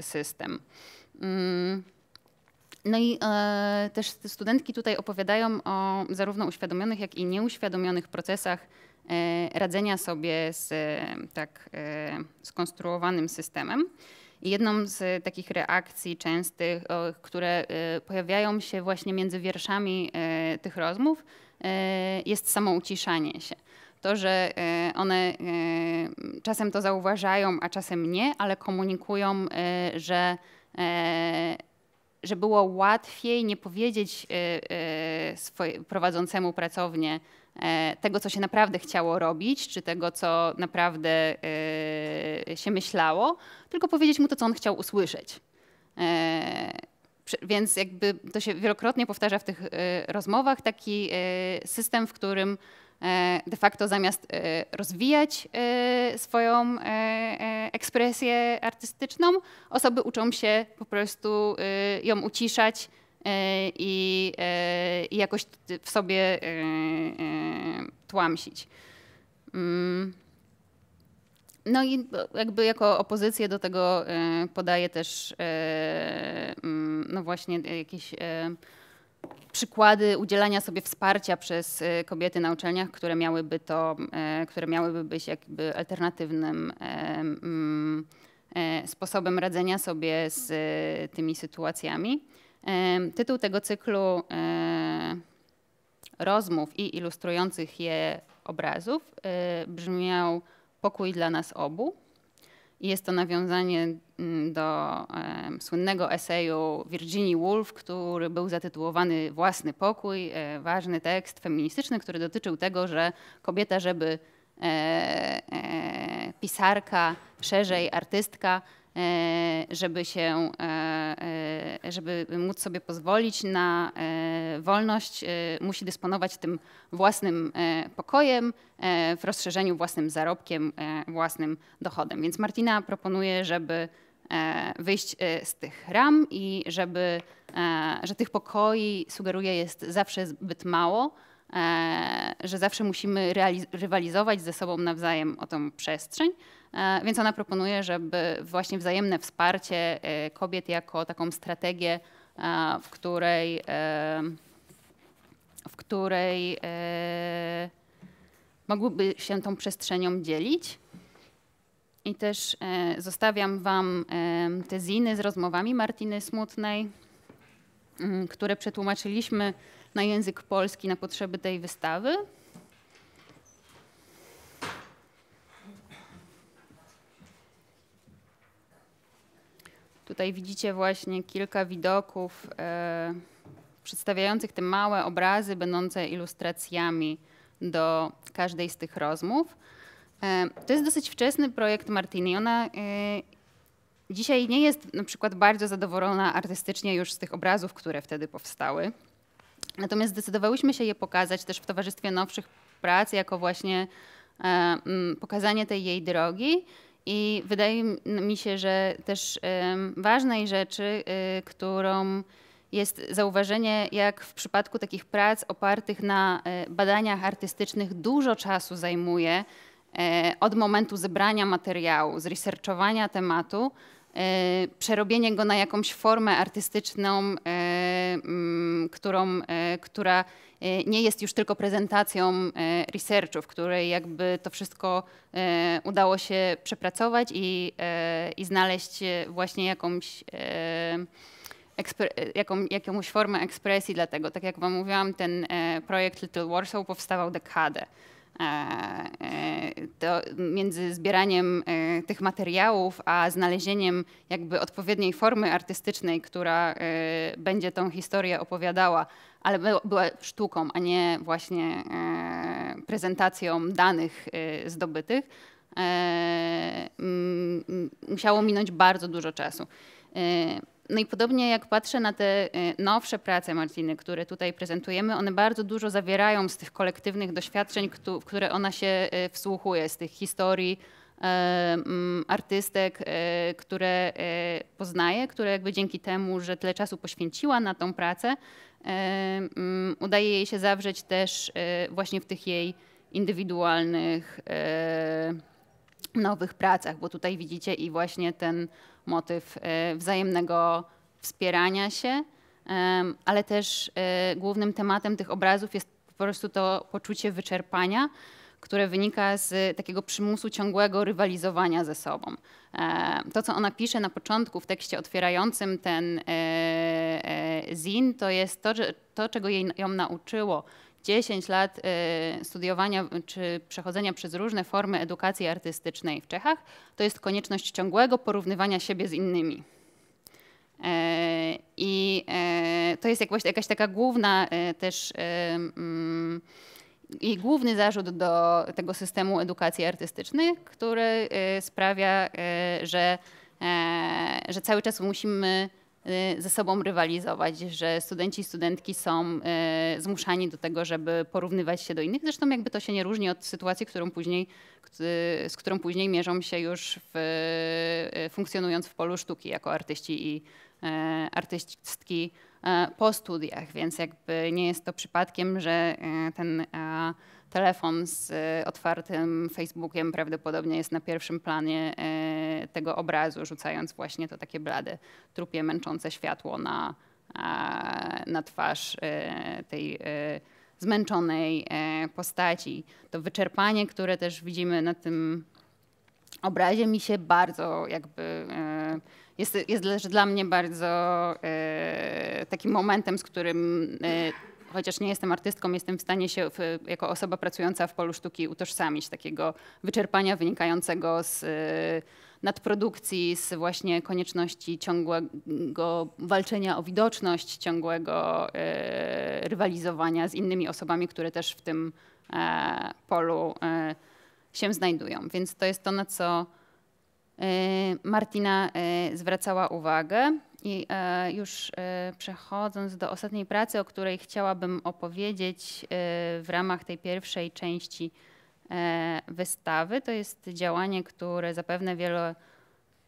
system. Mm. No i e, też studentki tutaj opowiadają o zarówno uświadomionych, jak i nieuświadomionych procesach e, radzenia sobie z e, tak e, skonstruowanym systemem. I jedną z takich reakcji częstych, o, które e, pojawiają się właśnie między wierszami e, tych rozmów, jest samouciszanie się to, że one czasem to zauważają, a czasem nie, ale komunikują, że że było łatwiej nie powiedzieć e, e, prowadzącemu pracownię e, tego, co się naprawdę chciało robić, czy tego, co naprawdę się myślało, tylko powiedzieć mu to, co on chciał usłyszeć. Więc jakby to się wielokrotnie powtarza w tych rozmowach, taki system, w którym E, de facto zamiast e, rozwijać e, swoją ekspresję artystyczną, osoby uczą się po prostu ją uciszać i, jakoś w sobie tłamsić. Mm. No i jakby jako opozycję do tego podaje też mm, no właśnie jakieś przykłady udzielania sobie wsparcia przez e, kobiety na uczelniach, które miałyby, to, e, które miałyby być jakby alternatywnym mm, e, sposobem radzenia sobie z tymi sytuacjami. Tytuł tego cyklu rozmów i ilustrujących je obrazów brzmiał Pokój dla nas obu. I jest to nawiązanie mm, do um, słynnego eseju Virginii Woolf, który był zatytułowany Własny pokój, e, ważny tekst feministyczny, który dotyczył tego, że kobieta, żeby e, e, pisarka, szerzej artystka, e, żeby się e, e, żeby móc sobie pozwolić na e, wolność, e, musi dysponować tym własnym e, pokojem w rozszerzeniu własnym zarobkiem, własnym dochodem. Więc Martina proponuje, żeby wyjść z tych ram i żeby, że tych pokoi sugeruje jest zawsze zbyt mało, E, że zawsze musimy rywalizować ze sobą nawzajem o tą przestrzeń. E, więc ona proponuje, żeby właśnie wzajemne wsparcie e, kobiet jako taką strategię, w której, w której mogłyby się tą przestrzenią dzielić. I też zostawiam Wam te ziny z rozmowami Martiny Smutnej, które przetłumaczyliśmy na język polski na potrzeby tej wystawy. Tutaj widzicie właśnie kilka widoków e, przedstawiających te małe obrazy, będące ilustracjami do każdej z tych rozmów. E, to jest dosyć wczesny projekt Martini. Ona e, dzisiaj nie jest na przykład bardzo zadowolona artystycznie już z tych obrazów, które wtedy powstały. Natomiast zdecydowałyśmy się je pokazać też w Towarzystwie Nowszych Prac, jako właśnie e, mm, pokazanie tej jej drogi. I wydaje mi się, że też e, ważnej rzeczy, e, którą jest zauważenie, jak w przypadku takich prac opartych na badaniach artystycznych dużo czasu zajmuje od momentu zebrania materiału, zresearchowania tematu, E, przerobienie go na jakąś formę artystyczną, e, mm, którą, e, która nie jest już tylko prezentacją researchu, w której jakby to wszystko udało się przepracować i, i znaleźć właśnie jakąś jaką, jakąś formę ekspresji dla tego. Tak jak Wam mówiłam, ten projekt Little Warsaw powstawał dekadę. E, e, to między zbieraniem e, tych materiałów, a znalezieniem jakby odpowiedniej formy artystycznej, która będzie tą historię opowiadała, ale była sztuką, a nie właśnie prezentacją danych zdobytych, musiało minąć bardzo dużo czasu. No i podobnie jak patrzę na te y, nowsze prace Martyny, które tutaj prezentujemy, one bardzo dużo zawierają z tych kolektywnych doświadczeń, w które ona się y, wsłuchuje, z tych historii y, mm, artystek, które poznaje, które jakby dzięki temu, że tyle czasu poświęciła na tą pracę, mm, udaje jej się zawrzeć też właśnie w tych jej indywidualnych nowych pracach, bo tutaj widzicie i właśnie ten motyw e, wzajemnego wspierania się, ale też e, głównym tematem tych obrazów jest po prostu to poczucie wyczerpania, które wynika z takiego przymusu ciągłego rywalizowania ze sobą. E, to, co ona pisze na początku w tekście otwierającym ten zin, to jest to, to czego jej, ją nauczyło 10 lat y, studiowania czy przechodzenia przez różne formy edukacji artystycznej w Czechach, to jest konieczność ciągłego porównywania siebie z innymi. E, I e, to jest jakaś taka główna e, też mm, i główny zarzut do tego systemu edukacji artystycznej, który sprawia, że, że cały czas musimy Y, ze sobą rywalizować, że studenci i studentki są y, zmuszani do tego, żeby porównywać się do innych. Zresztą jakby to się nie różni od sytuacji, którą później, z którą później mierzą się już w, y, funkcjonując w polu sztuki jako artyści i artystki po studiach, więc jakby nie jest to przypadkiem, że ten telefon z otwartym Facebookiem prawdopodobnie jest na pierwszym planie tego obrazu, rzucając właśnie to takie blade, trupie, męczące światło na, e, na twarz e, tej e, zmęczonej postaci. To wyczerpanie, które też widzimy na tym obrazie, mi się bardzo jakby jest, jest dla mnie bardzo takim momentem, z którym chociaż nie jestem artystką, jestem w stanie się w, jako osoba pracująca w polu sztuki utożsamić takiego wyczerpania wynikającego z nadprodukcji, z właśnie konieczności ciągłego walczenia o widoczność, ciągłego e, rywalizowania z innymi osobami, które też w tym e, polu e, się znajdują. Więc to jest to, na co Martina zwracała uwagę. I już przechodząc do ostatniej pracy, o której chciałabym opowiedzieć w ramach tej pierwszej części E, wystawy. To jest działanie, które zapewne wielu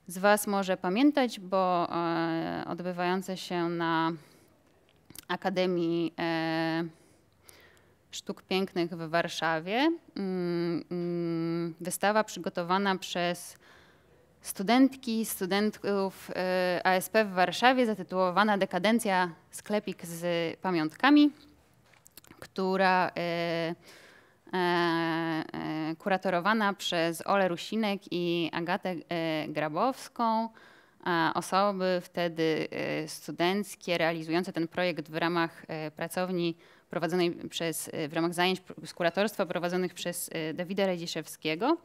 z Was może pamiętać, bo e, odbywające się na Akademii e, Sztuk Pięknych w Warszawie. Mm, mm, wystawa przygotowana przez studentki, studentów ASP w Warszawie, zatytułowana Dekadencja sklepik z pamiątkami, która E, e, kuratorowana przez Ole Rusinek i Agatę e, Grabowską, osoby wtedy studenckie realizujące ten projekt w ramach pracowni prowadzonej przez, w ramach zajęć z kuratorstwa prowadzonych przez Dawida Radziszewskiego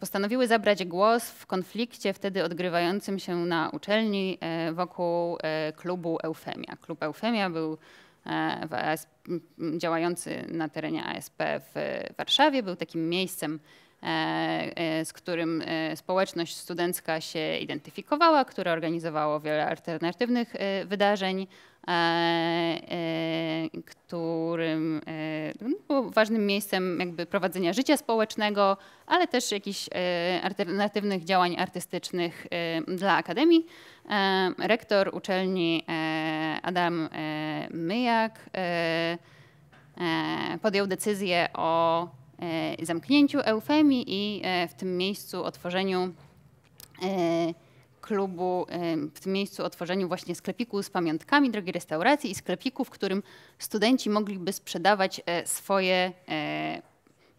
postanowiły zabrać głos w konflikcie wtedy odgrywającym się na uczelni wokół klubu Eufemia. Klub Eufemia był E, ASP, działający na terenie ASP w Warszawie, był takim miejscem, e, e, z którym społeczność studencka się identyfikowała, które organizowało wiele alternatywnych wydarzeń, którym no, było ważnym miejscem jakby prowadzenia życia społecznego, ale też jakichś alternatywnych działań artystycznych dla Akademii. E, rektor uczelni e, Adam e, Myjak podjął decyzję o zamknięciu eufemii i w tym miejscu otworzeniu klubu, w tym miejscu otworzeniu właśnie sklepiku z pamiątkami drogiej restauracji i sklepiku, w którym studenci mogliby sprzedawać swoje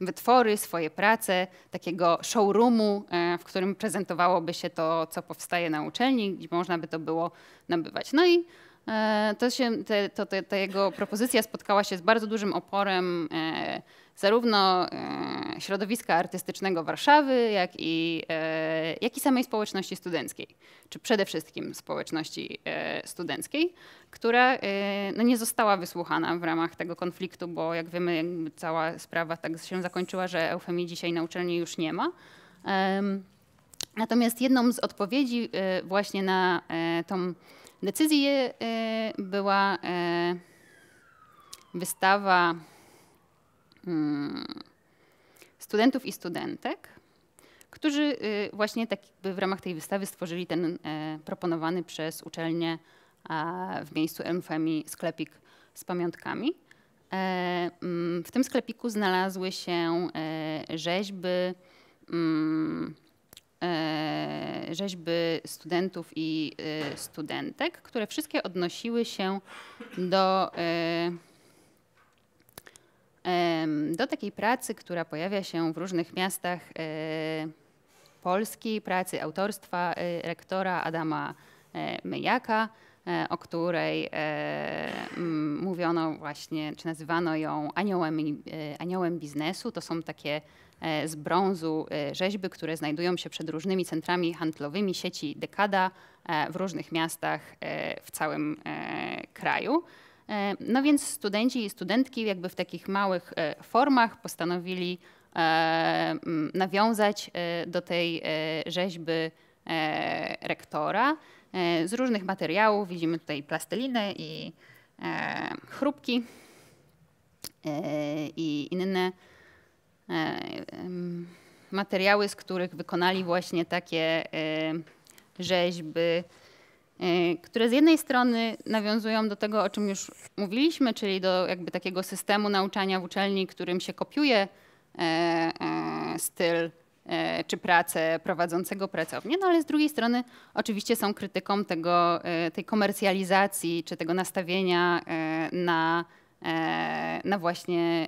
wytwory, swoje prace, takiego showroomu, e, w którym prezentowałoby się to, co powstaje na uczelni, gdzie można by to było nabywać. No i e, to się, te, to, te, ta jego propozycja spotkała się z bardzo dużym oporem e, zarówno e, środowiska artystycznego Warszawy, jak i, e, jak i samej społeczności studenckiej, czy przede wszystkim społeczności e, studenckiej, która no, nie została wysłuchana w ramach tego konfliktu, bo jak wiemy, cała sprawa tak się zakończyła, że eufemii dzisiaj na uczelni już nie ma. Natomiast jedną z odpowiedzi właśnie na tą decyzję była wystawa Hmm. studentów i studentek, którzy y, właśnie tak w ramach tej wystawy stworzyli ten y, proponowany przez uczelnię w miejscu MFMI sklepik z pamiątkami. E, mm, w tym sklepiku znalazły się e, rzeźby, mm, e, rzeźby studentów i y, studentek, które wszystkie odnosiły się do do takiej pracy, która pojawia się w różnych miastach e, Polski, pracy autorstwa e, rektora Adama e, Myjaka, o której mówiono właśnie, czy nazywano ją aniołem, aniołem biznesu. To są takie z brązu rzeźby, które znajdują się przed różnymi centrami handlowymi sieci Dekada w różnych miastach w całym kraju. E, no więc studenci i studentki jakby w takich małych e, formach postanowili e, nawiązać do tej rzeźby rektora z różnych materiałów. Widzimy tutaj plastelinę i chrupki i inne materiały, z których wykonali właśnie takie rzeźby E, które z jednej strony nawiązują do tego, o czym już mówiliśmy, czyli do jakby takiego systemu nauczania w uczelni, którym się kopiuje e, e, styl czy pracę prowadzącego pracownię, no ale z drugiej strony oczywiście są krytyką tego, tej komercjalizacji czy tego nastawienia na, na właśnie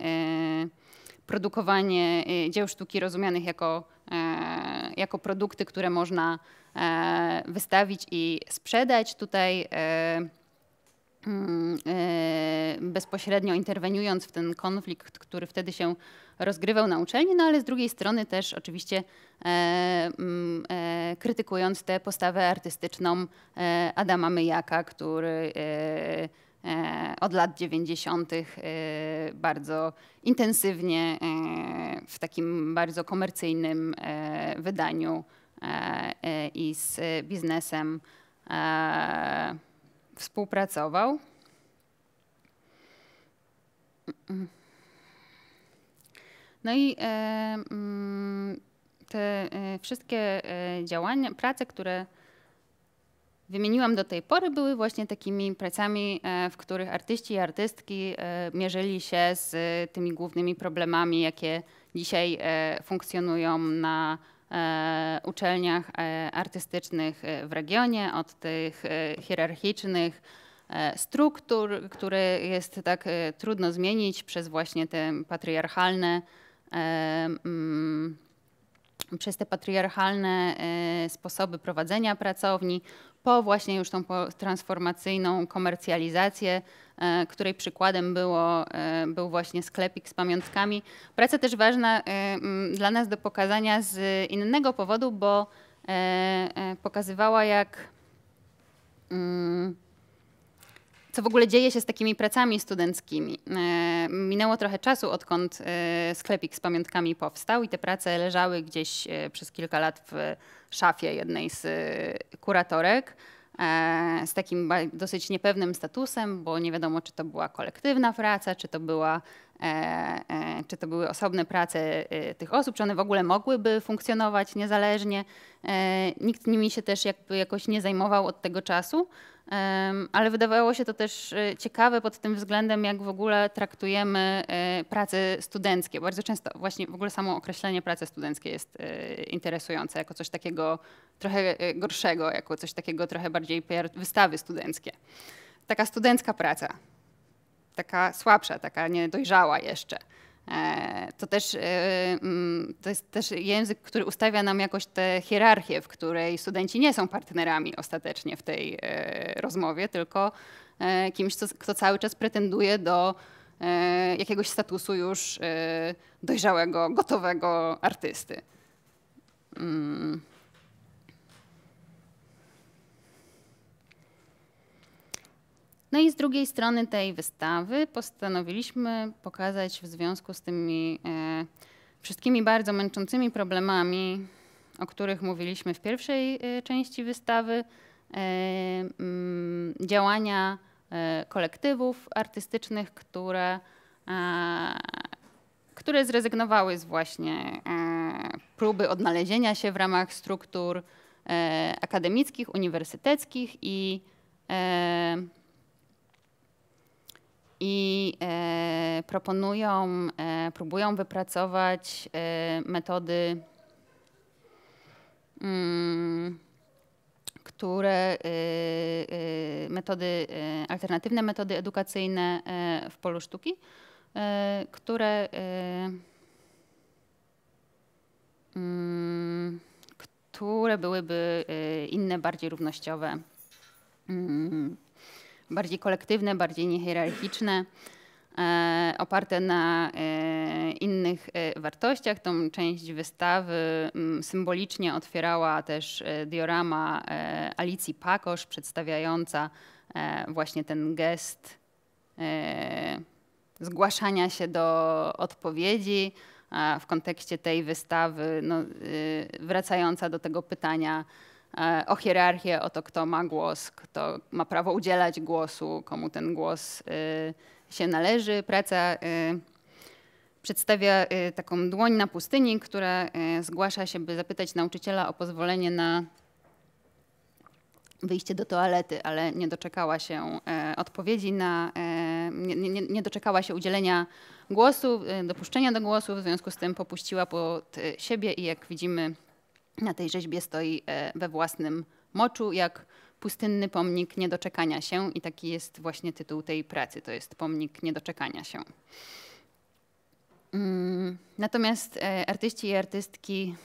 produkowanie dzieł sztuki rozumianych jako E, jako produkty, które można e, wystawić i sprzedać. Tutaj e, mm, bezpośrednio interweniując w ten konflikt, który wtedy się rozgrywał na uczelni, no ale z drugiej strony też oczywiście e, mm, e, krytykując tę postawę artystyczną e, Adama Myjaka, który E, od lat 90. E, bardzo intensywnie e, w takim bardzo komercyjnym wydaniu i z biznesem współpracował. No i mm, te wszystkie działania, prace, które wymieniłam do tej pory, były właśnie takimi pracami, e, w których artyści i artystki e, mierzyli się z e, tymi głównymi problemami, jakie dzisiaj funkcjonują na uczelniach artystycznych w regionie, od tych hierarchicznych struktur, które jest tak trudno zmienić przez właśnie te patriarchalne mm, przez te patriarchalne sposoby prowadzenia pracowni, po właśnie już tą transformacyjną komercjalizację, e, której przykładem było, e, był właśnie sklepik z pamiątkami. Praca też ważna e, dla nas do pokazania z innego powodu, bo pokazywała jak mm, co w ogóle dzieje się z takimi pracami studenckimi. Minęło trochę czasu, odkąd sklepik z pamiątkami powstał i te prace leżały gdzieś przez kilka lat w szafie jednej z y, kuratorek e, z takim dosyć niepewnym statusem, bo nie wiadomo, czy to była kolektywna praca, czy to była E, e, czy to były osobne prace e, tych osób, czy one w ogóle mogłyby funkcjonować niezależnie. Nikt nimi się też jakby jakoś nie zajmował od tego czasu, ale wydawało się to też ciekawe pod tym względem, jak w ogóle traktujemy prace studenckie. Bardzo często właśnie w ogóle samo określenie pracy studenckiej jest interesujące jako coś takiego trochę gorszego, jako coś takiego trochę bardziej wystawy studenckie. Taka studencka praca taka słabsza, taka niedojrzała jeszcze. E, to też e, mm, to jest też język, który ustawia nam jakoś tę hierarchię, w której studenci nie są partnerami ostatecznie w tej e, rozmowie, tylko kimś, kto cały czas pretenduje do jakiegoś statusu już dojrzałego, gotowego artysty. Mm. No i z drugiej strony tej wystawy postanowiliśmy pokazać w związku z tymi e, wszystkimi bardzo męczącymi problemami, o których mówiliśmy w pierwszej e, części wystawy, e, mm, działania kolektywów artystycznych, które, które zrezygnowały z właśnie próby odnalezienia się w ramach struktur akademickich, uniwersyteckich i i e, proponują, e, próbują wypracować e, metody, mm, które metody, alternatywne metody edukacyjne w polu sztuki, które mm, które byłyby inne, bardziej równościowe mm, bardziej kolektywne, bardziej niehierarchiczne, e, oparte na e, innych e, wartościach. Tą część wystawy mm, symbolicznie otwierała też diorama Alicji Pakosz, przedstawiająca właśnie ten gest zgłaszania się do odpowiedzi w kontekście tej wystawy, no, y, wracająca do tego pytania, E, o hierarchię, o to, kto ma głos, kto ma prawo udzielać głosu, komu ten głos y, się należy. Praca y, przedstawia y, taką dłoń na pustyni, która zgłasza się, by zapytać nauczyciela o pozwolenie na wyjście do toalety, ale nie doczekała się e, odpowiedzi na, e, nie, nie, nie doczekała się udzielenia głosu, dopuszczenia do głosu, w związku z tym popuściła pod siebie i jak widzimy na tej rzeźbie stoi e, we własnym moczu, jak pustynny pomnik niedoczekania się i taki jest właśnie tytuł tej pracy, to jest pomnik niedoczekania się. Mm, natomiast e, artyści i artystki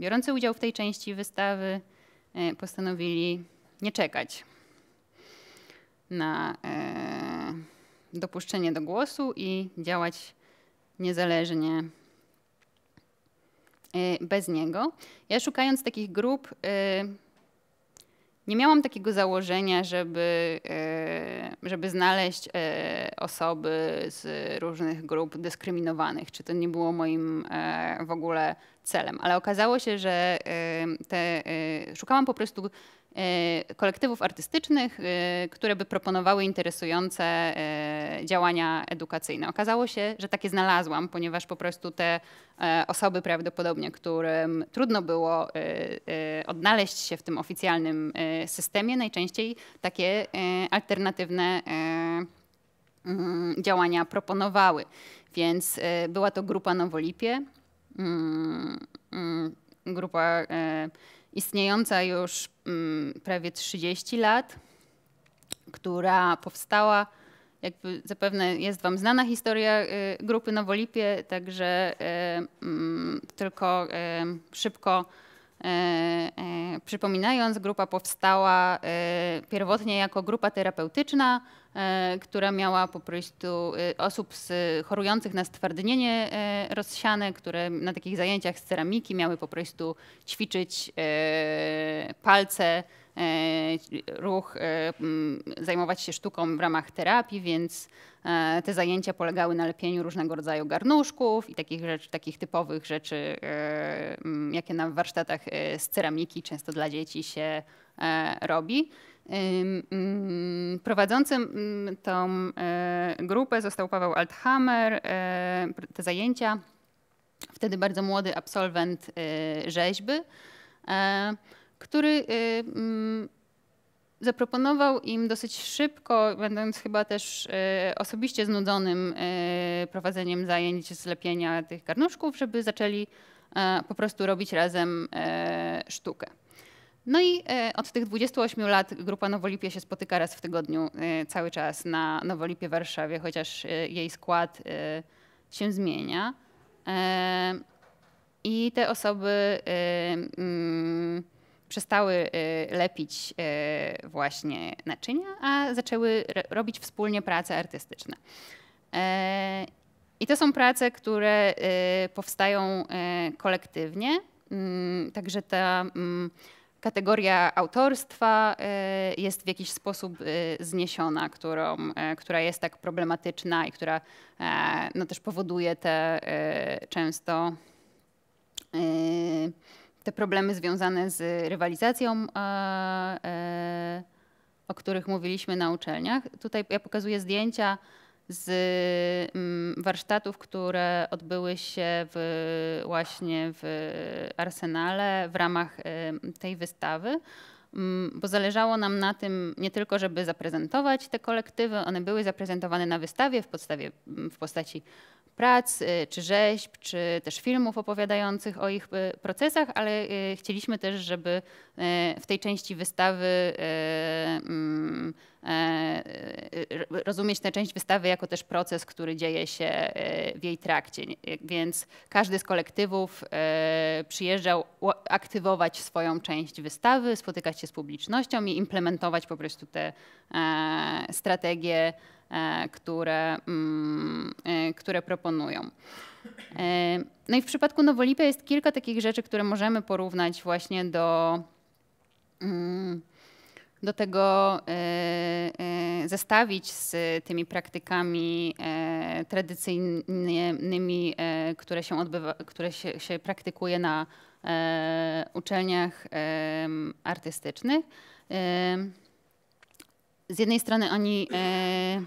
biorący udział w tej części wystawy e, postanowili nie czekać na dopuszczenie do głosu i działać niezależnie Y, bez niego. Ja szukając takich grup, y, nie miałam takiego założenia, żeby, y, żeby znaleźć osoby z różnych grup dyskryminowanych, czy to nie było moim w ogóle celem, ale okazało się, że te, szukałam po prostu E, kolektywów artystycznych, e, które by proponowały interesujące e, działania edukacyjne. Okazało się, że takie znalazłam, ponieważ po prostu te osoby prawdopodobnie, którym trudno było odnaleźć się w tym oficjalnym systemie, najczęściej takie alternatywne mm, działania proponowały. Więc była to grupa Nowolipie, mm, mm, grupa istniejąca już mm, prawie 30 lat, która powstała, jakby zapewne jest Wam znana historia y, grupy Nowolipie, także y, mm, tylko y, szybko przypominając, grupa powstała pierwotnie jako grupa terapeutyczna, E, która miała po prostu e, osób z, chorujących na stwardnienie e, rozsiane, które na takich zajęciach z ceramiki miały po prostu ćwiczyć palce, ruch, zajmować się sztuką w ramach terapii, więc te zajęcia polegały na lepieniu różnego rodzaju garnuszków i takich, rzeczy, takich typowych rzeczy, jakie na warsztatach z ceramiki często dla dzieci się robi. Mm, prowadzącym mm, tą e, grupę został Paweł Althammer, e, te zajęcia, wtedy bardzo młody absolwent e, rzeźby, który mm, zaproponował im dosyć szybko, będąc chyba też osobiście znudzonym prowadzeniem zajęć z lepienia tych garnuszków, żeby zaczęli po prostu robić razem sztukę. No i e, od tych 28 lat Grupa Nowolipie się spotyka raz w tygodniu e, cały czas na Nowolipie w Warszawie, chociaż e, jej skład się zmienia. I te osoby mm, przestały lepić właśnie naczynia, a zaczęły robić wspólnie prace artystyczne. I to są prace, które powstają kolektywnie, mm, także ta mm, kategoria autorstwa y, jest w jakiś sposób y, zniesiona, którą, y, która jest tak problematyczna i która e, no, też powoduje te często te problemy związane z rywalizacją, e, e, o których mówiliśmy na uczelniach. Tutaj ja pokazuję zdjęcia z mm, warsztatów, które odbyły się w, właśnie w Arsenale w ramach y, tej wystawy, mm, bo zależało nam na tym nie tylko, żeby zaprezentować te kolektywy, one były zaprezentowane na wystawie w, podstawie, w postaci prac, y, czy rzeźb, czy też filmów opowiadających o ich y, procesach, ale y, chcieliśmy też, żeby w tej części wystawy mm, e, rozumieć tę część wystawy jako też proces, który dzieje się w jej trakcie. Więc każdy z kolektywów przyjeżdżał aktywować swoją część wystawy, spotykać się z publicznością i implementować po prostu te e, strategie E, które, mm, e, które proponują. E, no i w przypadku Nowolipa jest kilka takich rzeczy, które możemy porównać właśnie do, mm, do tego, zestawić z tymi praktykami tradycyjnymi, które się, odbywa, które się, się praktykuje na uczelniach artystycznych z jednej strony oni e,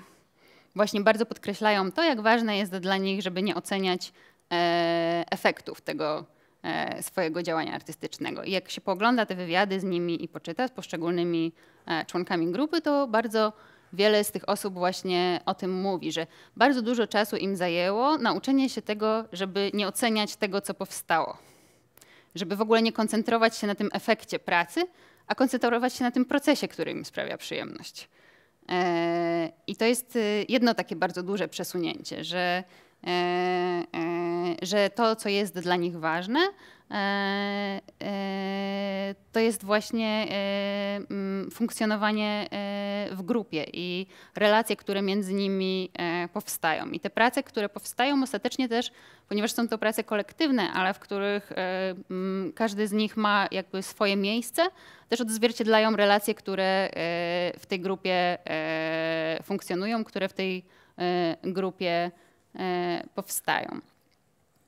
właśnie bardzo podkreślają to, jak ważne jest dla nich, żeby nie oceniać e, efektów tego e, swojego działania artystycznego. I jak się poogląda te wywiady z nimi i poczyta z poszczególnymi członkami grupy, to bardzo wiele z tych osób właśnie o tym mówi, że bardzo dużo czasu im zajęło nauczenie się tego, żeby nie oceniać tego, co powstało. Żeby w ogóle nie koncentrować się na tym efekcie pracy, a koncentrować się na tym procesie, który im sprawia przyjemność. E, I to jest e, jedno takie bardzo duże przesunięcie, że, e, że to, co jest dla nich ważne, E, e, to jest właśnie e, mm, funkcjonowanie w grupie i relacje, które między nimi powstają. I te prace, które powstają ostatecznie też, ponieważ są to prace kolektywne, ale w których mm, każdy z nich ma jakby swoje miejsce, też odzwierciedlają relacje, które w tej grupie funkcjonują, które w tej grupie powstają.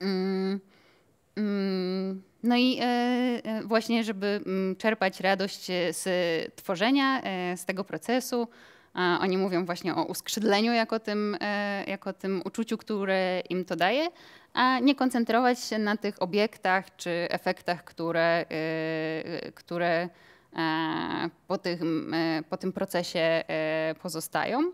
Mm. Mm, no i e, e, właśnie, żeby mm, czerpać radość e, z tworzenia, z tego procesu, oni mówią właśnie o uskrzydleniu jako tym, jako tym uczuciu, które im to daje, a nie koncentrować się na tych obiektach czy efektach, które, które po, tym, po tym procesie pozostają.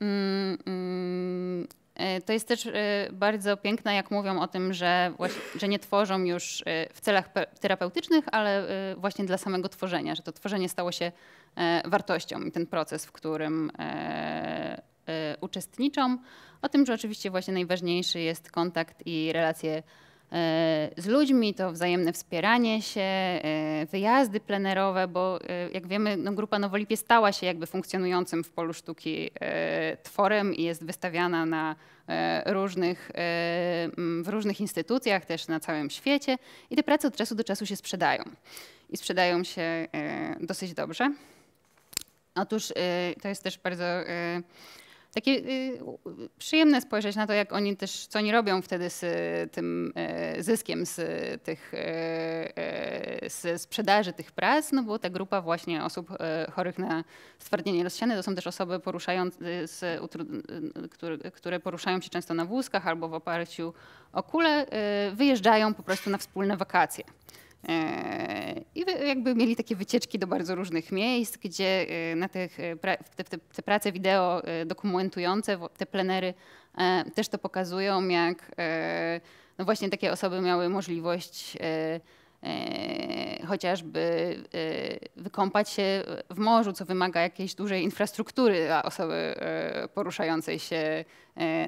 Mm, E, to jest też e, bardzo piękne, jak mówią o tym, że, właśnie, że nie tworzą już e, w celach terapeutycznych, ale właśnie dla samego tworzenia, że to tworzenie stało się wartością i ten proces, w którym uczestniczą. O tym, że oczywiście właśnie najważniejszy jest kontakt i relacje E, z ludźmi, to wzajemne wspieranie się, e, wyjazdy plenerowe, bo e, jak wiemy, no, Grupa Nowolipie stała się jakby funkcjonującym w polu sztuki tworem i jest wystawiana na różnych, w różnych instytucjach, też na całym świecie i te prace od czasu do czasu się sprzedają. I sprzedają się dosyć dobrze. Otóż to jest też bardzo takie y, przyjemne spojrzeć na to, jak oni też, co oni robią wtedy z y, tym y, zyskiem z y, tych, y, y, z sprzedaży tych prac, no bo ta grupa właśnie osób chorych na stwardnienie rozsiane to są też osoby poruszające, z, które, które poruszają się często na wózkach albo w oparciu o kule, wyjeżdżają po prostu na wspólne wakacje. Yy, I jakby mieli takie wycieczki do bardzo różnych miejsc, gdzie yy, na tych, yy, te, te, te prace wideo dokumentujące, te plenery też to pokazują, jak no właśnie takie osoby miały możliwość E, chociażby e, wykąpać się w morzu, co wymaga jakiejś dużej infrastruktury dla osoby e, poruszającej się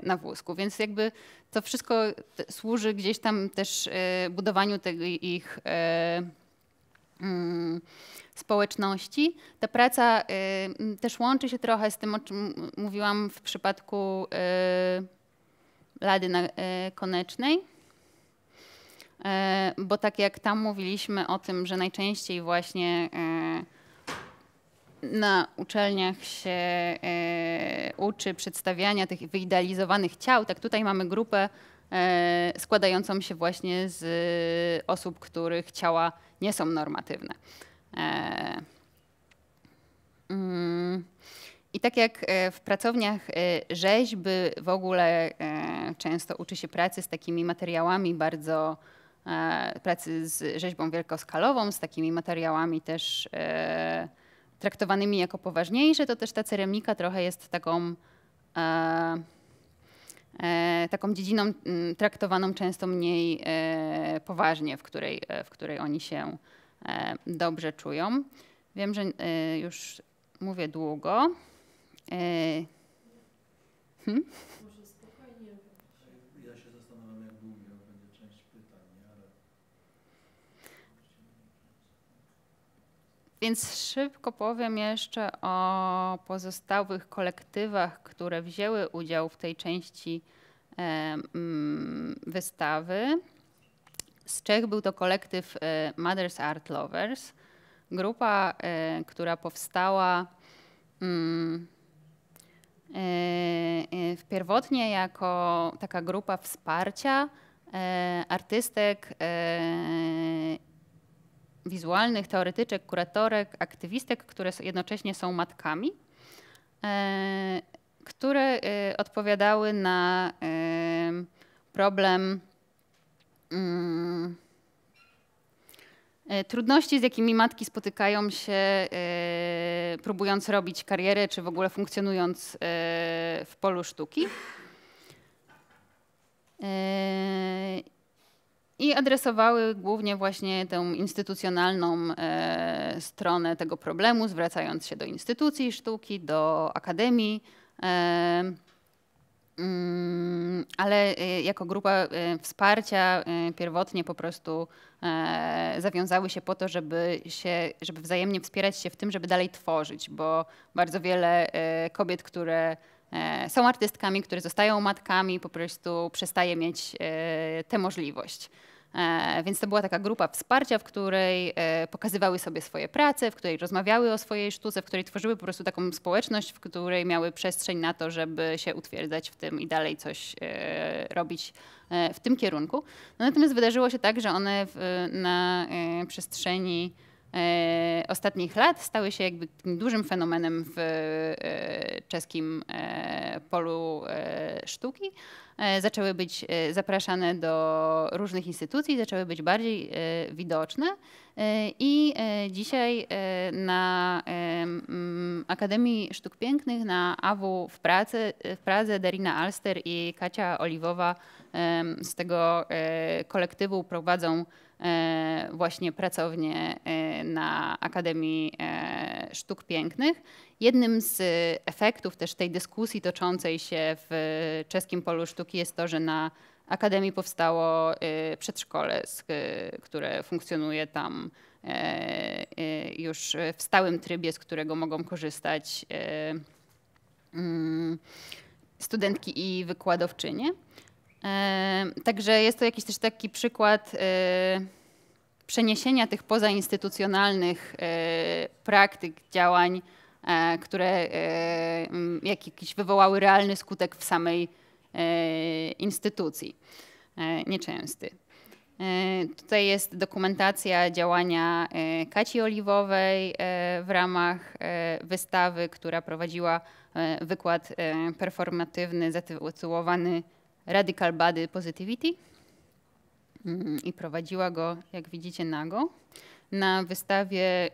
na wózku. Więc jakby to wszystko służy gdzieś tam też budowaniu tej ich mm, społeczności. Ta praca też łączy się trochę z tym, o czym mówiłam w przypadku Lady Konecznej E, bo tak jak tam mówiliśmy o tym, że najczęściej właśnie e, na uczelniach się e, uczy przedstawiania tych wyidealizowanych ciał, tak tutaj mamy grupę składającą się właśnie z osób, których ciała nie są normatywne. Mm, I tak jak w pracowniach rzeźby w ogóle często uczy się pracy z takimi materiałami bardzo E, pracy z rzeźbą wielkoskalową, z takimi materiałami też e, traktowanymi jako poważniejsze, to też ta ceramika trochę jest taką e, taką dziedziną traktowaną często mniej poważnie, w której, w której oni się dobrze czują. Wiem, że już mówię długo. Hmm? Więc szybko powiem jeszcze o pozostałych kolektywach, które wzięły udział w tej części wystawy. Z Czech był to kolektyw e, Mothers Art Lovers, grupa, e, która powstała w mm, e, pierwotnie jako taka grupa wsparcia artystek wizualnych, teoretyczek, kuratorek, aktywistek, które jednocześnie są matkami, e, które e, odpowiadały na e, problem mm, trudności, z jakimi matki spotykają się próbując robić karierę, czy w ogóle funkcjonując w polu sztuki. I adresowały głównie właśnie tę instytucjonalną e, stronę tego problemu, zwracając się do instytucji sztuki, do akademii. E, mm, ale e, jako grupa e, wsparcia e, pierwotnie po prostu zawiązały się po to, żeby, się, żeby wzajemnie wspierać się w tym, żeby dalej tworzyć, bo bardzo wiele kobiet, które E, są artystkami, które zostają matkami, po prostu przestaje mieć e, tę możliwość. E, więc to była taka grupa wsparcia, w której pokazywały sobie swoje prace, w której rozmawiały o swojej sztuce, w której tworzyły po prostu taką społeczność, w której miały przestrzeń na to, żeby się utwierdzać w tym i dalej coś robić w tym kierunku. No natomiast wydarzyło się tak, że one w, na przestrzeni E, ostatnich lat stały się jakby dużym fenomenem w e, czeskim e, polu sztuki. Zaczęły być zapraszane do różnych instytucji, zaczęły być bardziej widoczne i dzisiaj na Akademii Sztuk Pięknych, na AW w Pradze, w Pradze Alster i Kacia Oliwowa z tego kolektywu prowadzą E, właśnie pracownię e, na Akademii e, Sztuk Pięknych. Jednym z efektów też tej dyskusji toczącej się w czeskim polu sztuki jest to, że na Akademii powstało przedszkole, które funkcjonuje tam już w stałym trybie, z którego mogą korzystać mm, studentki i wykładowczynie. Także jest to jakiś też taki przykład e, przeniesienia tych pozainstytucjonalnych e, praktyk, działań, e, które jakiś wywołały realny skutek w samej instytucji, nieczęsty. Tutaj jest dokumentacja działania Kaci Oliwowej w ramach wystawy, która prowadziła wykład performatywny zatytułowany Radical Body Positivity mm, i prowadziła go, jak widzicie, nago. Na wystawie y,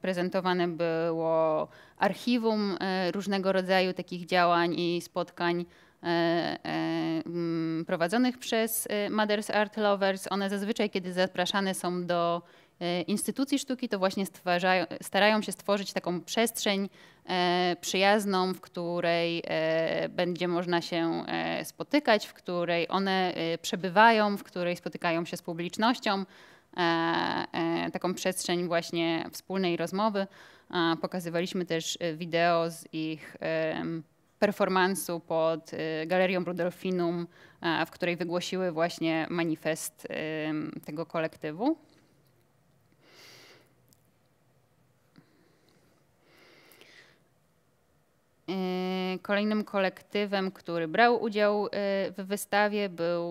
prezentowane było archiwum y, różnego rodzaju takich działań i spotkań y, mm, prowadzonych przez Mothers Art Lovers. One zazwyczaj, kiedy zapraszane są do E, instytucji sztuki, to właśnie stwarzają, starają się stworzyć taką przestrzeń e, przyjazną, w której e, będzie można się spotykać, w której one przebywają, w której spotykają się z publicznością. Taką przestrzeń właśnie wspólnej rozmowy. Pokazywaliśmy też wideo z ich performansu pod Galerią Rudolfinum, w której wygłosiły właśnie manifest tego kolektywu. Yy, kolejnym kolektywem, który brał udział yy, w wystawie był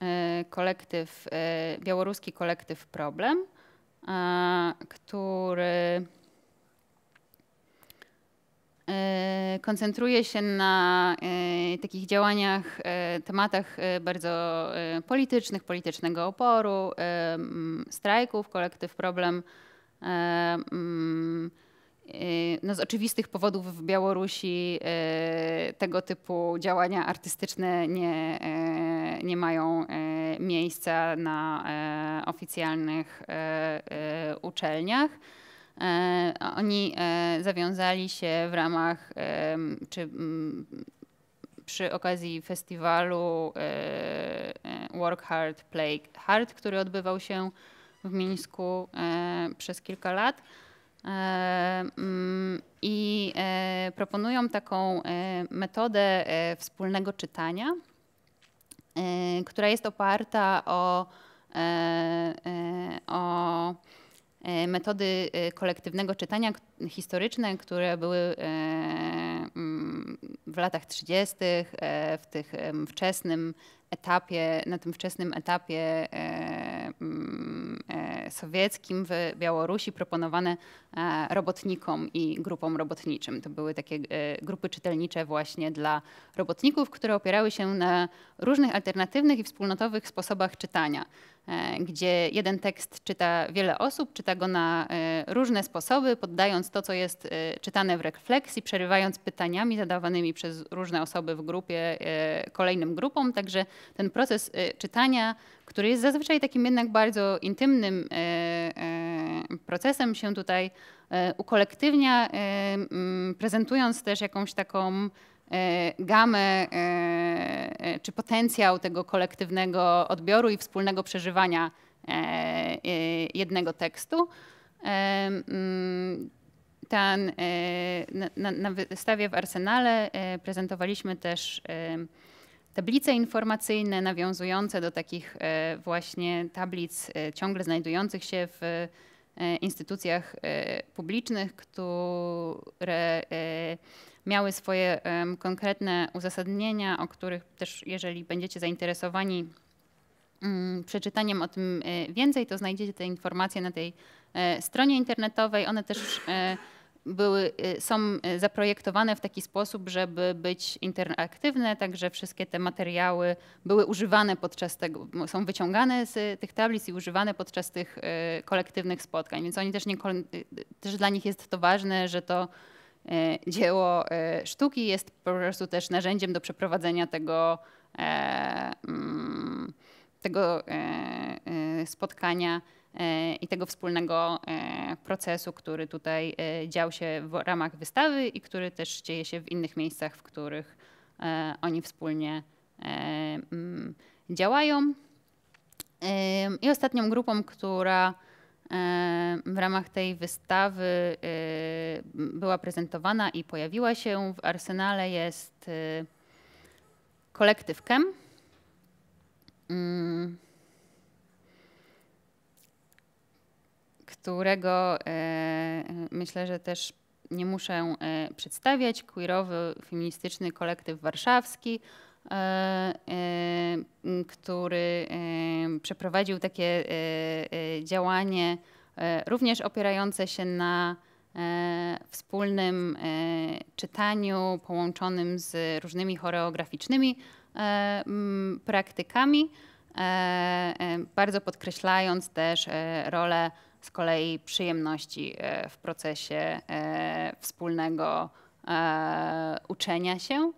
yy, kolektyw, białoruski kolektyw Problem, który koncentruje się na takich działaniach, tematach bardzo politycznych, politycznego oporu, strajków. Kolektyw Problem mm, Y, no z oczywistych powodów w Białorusi y, tego typu działania artystyczne nie, y, nie mają miejsca na oficjalnych uczelniach. Oni zawiązali się w ramach czy mm, przy okazji festiwalu Work Hard, Play Hard, który odbywał się w Mińsku przez kilka lat. E, mm, I e, proponują taką e, metodę wspólnego czytania, która jest oparta o, o metody kolektywnego czytania historyczne, które były mm, w latach 30., w tych wczesnym etapie, na tym wczesnym etapie mm, sowieckim w Białorusi proponowane e, robotnikom i grupom robotniczym. To były takie e, grupy czytelnicze właśnie dla robotników, które opierały się na różnych alternatywnych i wspólnotowych sposobach czytania. E, gdzie jeden tekst czyta wiele osób, czyta go na e, różne sposoby, poddając to, co jest e, czytane w refleksji, przerywając pytaniami zadawanymi przez różne osoby w grupie kolejnym grupom. Także ten proces czytania, który jest zazwyczaj takim jednak bardzo intymnym procesem, się tutaj ukolektywnia, prezentując też jakąś taką E, gamę e, e, czy potencjał tego kolektywnego odbioru i wspólnego przeżywania jednego tekstu. Mm, ten, na, na wystawie w Arsenale prezentowaliśmy też tablice informacyjne nawiązujące do takich właśnie tablic ciągle znajdujących się w instytucjach publicznych, które miały swoje konkretne uzasadnienia, o których też, jeżeli będziecie zainteresowani mm, przeczytaniem o tym e, więcej, to znajdziecie te informacje na tej e, stronie internetowej. One też e, były, są zaprojektowane w taki sposób, żeby być interaktywne, także wszystkie te materiały były używane podczas tego, są wyciągane z tych tablic i używane podczas tych kolektywnych spotkań. Więc oni też, nie, też dla nich jest to ważne, że to E, dzieło e, sztuki jest po prostu też narzędziem do przeprowadzenia tego, e, mm, tego spotkania i tego wspólnego procesu, który tutaj dział się w ramach wystawy i który też dzieje się w innych miejscach, w których oni wspólnie mm, działają. I ostatnią grupą, która w ramach tej wystawy była prezentowana i pojawiła się w arsenale jest y, kolektyw KEM. Mm. Którego myślę, że też nie muszę przedstawiać. Queerowy, feministyczny kolektyw warszawski, E, e, który e, przeprowadził takie działanie również opierające się na wspólnym czytaniu połączonym z różnymi choreograficznymi praktykami, bardzo podkreślając też rolę z kolei przyjemności w procesie wspólnego uczenia się.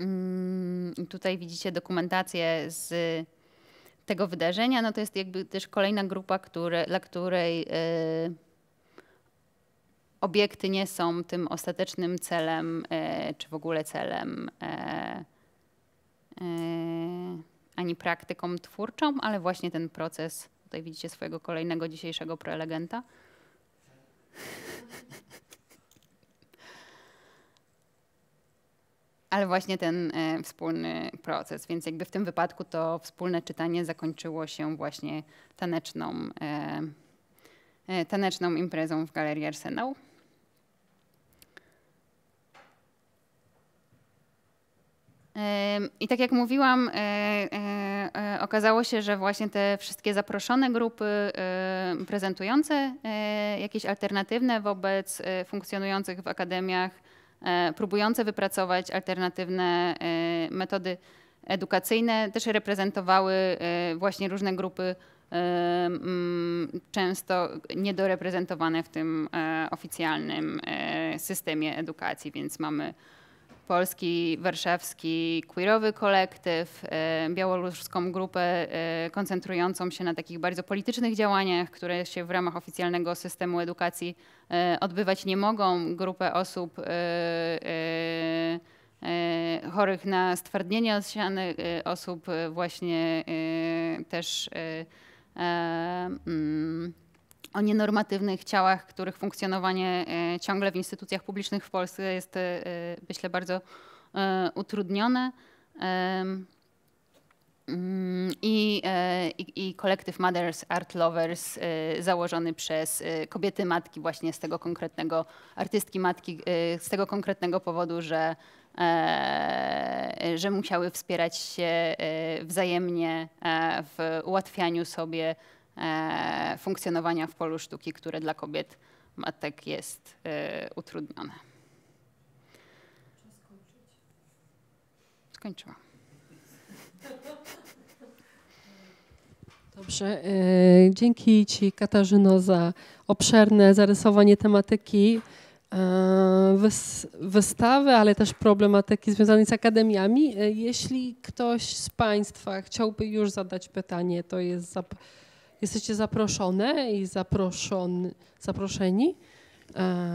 Mm, tutaj widzicie dokumentację z tego wydarzenia. No to jest jakby też kolejna grupa, które, dla której y, obiekty nie są tym ostatecznym celem, y, czy w ogóle celem y, ani praktyką twórczą, ale właśnie ten proces. Tutaj widzicie swojego kolejnego dzisiejszego prelegenta. ale właśnie ten e, wspólny proces. Więc jakby w tym wypadku to wspólne czytanie zakończyło się właśnie taneczną, e, e, taneczną imprezą w Galerii Arsenał. I tak jak mówiłam, okazało się, że właśnie te wszystkie zaproszone grupy prezentujące jakieś alternatywne wobec funkcjonujących w akademiach E, próbujące wypracować alternatywne e, metody edukacyjne też reprezentowały e, właśnie różne grupy często niedoreprezentowane w tym oficjalnym systemie edukacji, więc mamy Polski warszawski Queerowy Kolektyw, y, białoruską grupę y, koncentrującą się na takich bardzo politycznych działaniach, które się w ramach oficjalnego systemu edukacji y, odbywać nie mogą, grupę osób chorych na stwardnienie odsiane, osób właśnie też mm, o nienormatywnych ciałach, których funkcjonowanie e, ciągle w instytucjach publicznych w Polsce jest, e, e, myślę, bardzo utrudnione. Mm, I, i, kolektyw Mothers Art Lovers założony przez kobiety matki właśnie z tego konkretnego, artystki matki z tego konkretnego powodu, że, że musiały wspierać się wzajemnie w ułatwianiu sobie E, funkcjonowania w polu sztuki, które dla kobiet matek jest e, utrudnione. Skończyłam. Dobrze. E, dzięki Ci, Katarzyno, za obszerne zarysowanie tematyki wystawy, ale też problematyki związanej z akademiami. Jeśli ktoś z Państwa chciałby już zadać pytanie, to jest. Zap- Jesteście zaproszone i zaproszon, zaproszeni,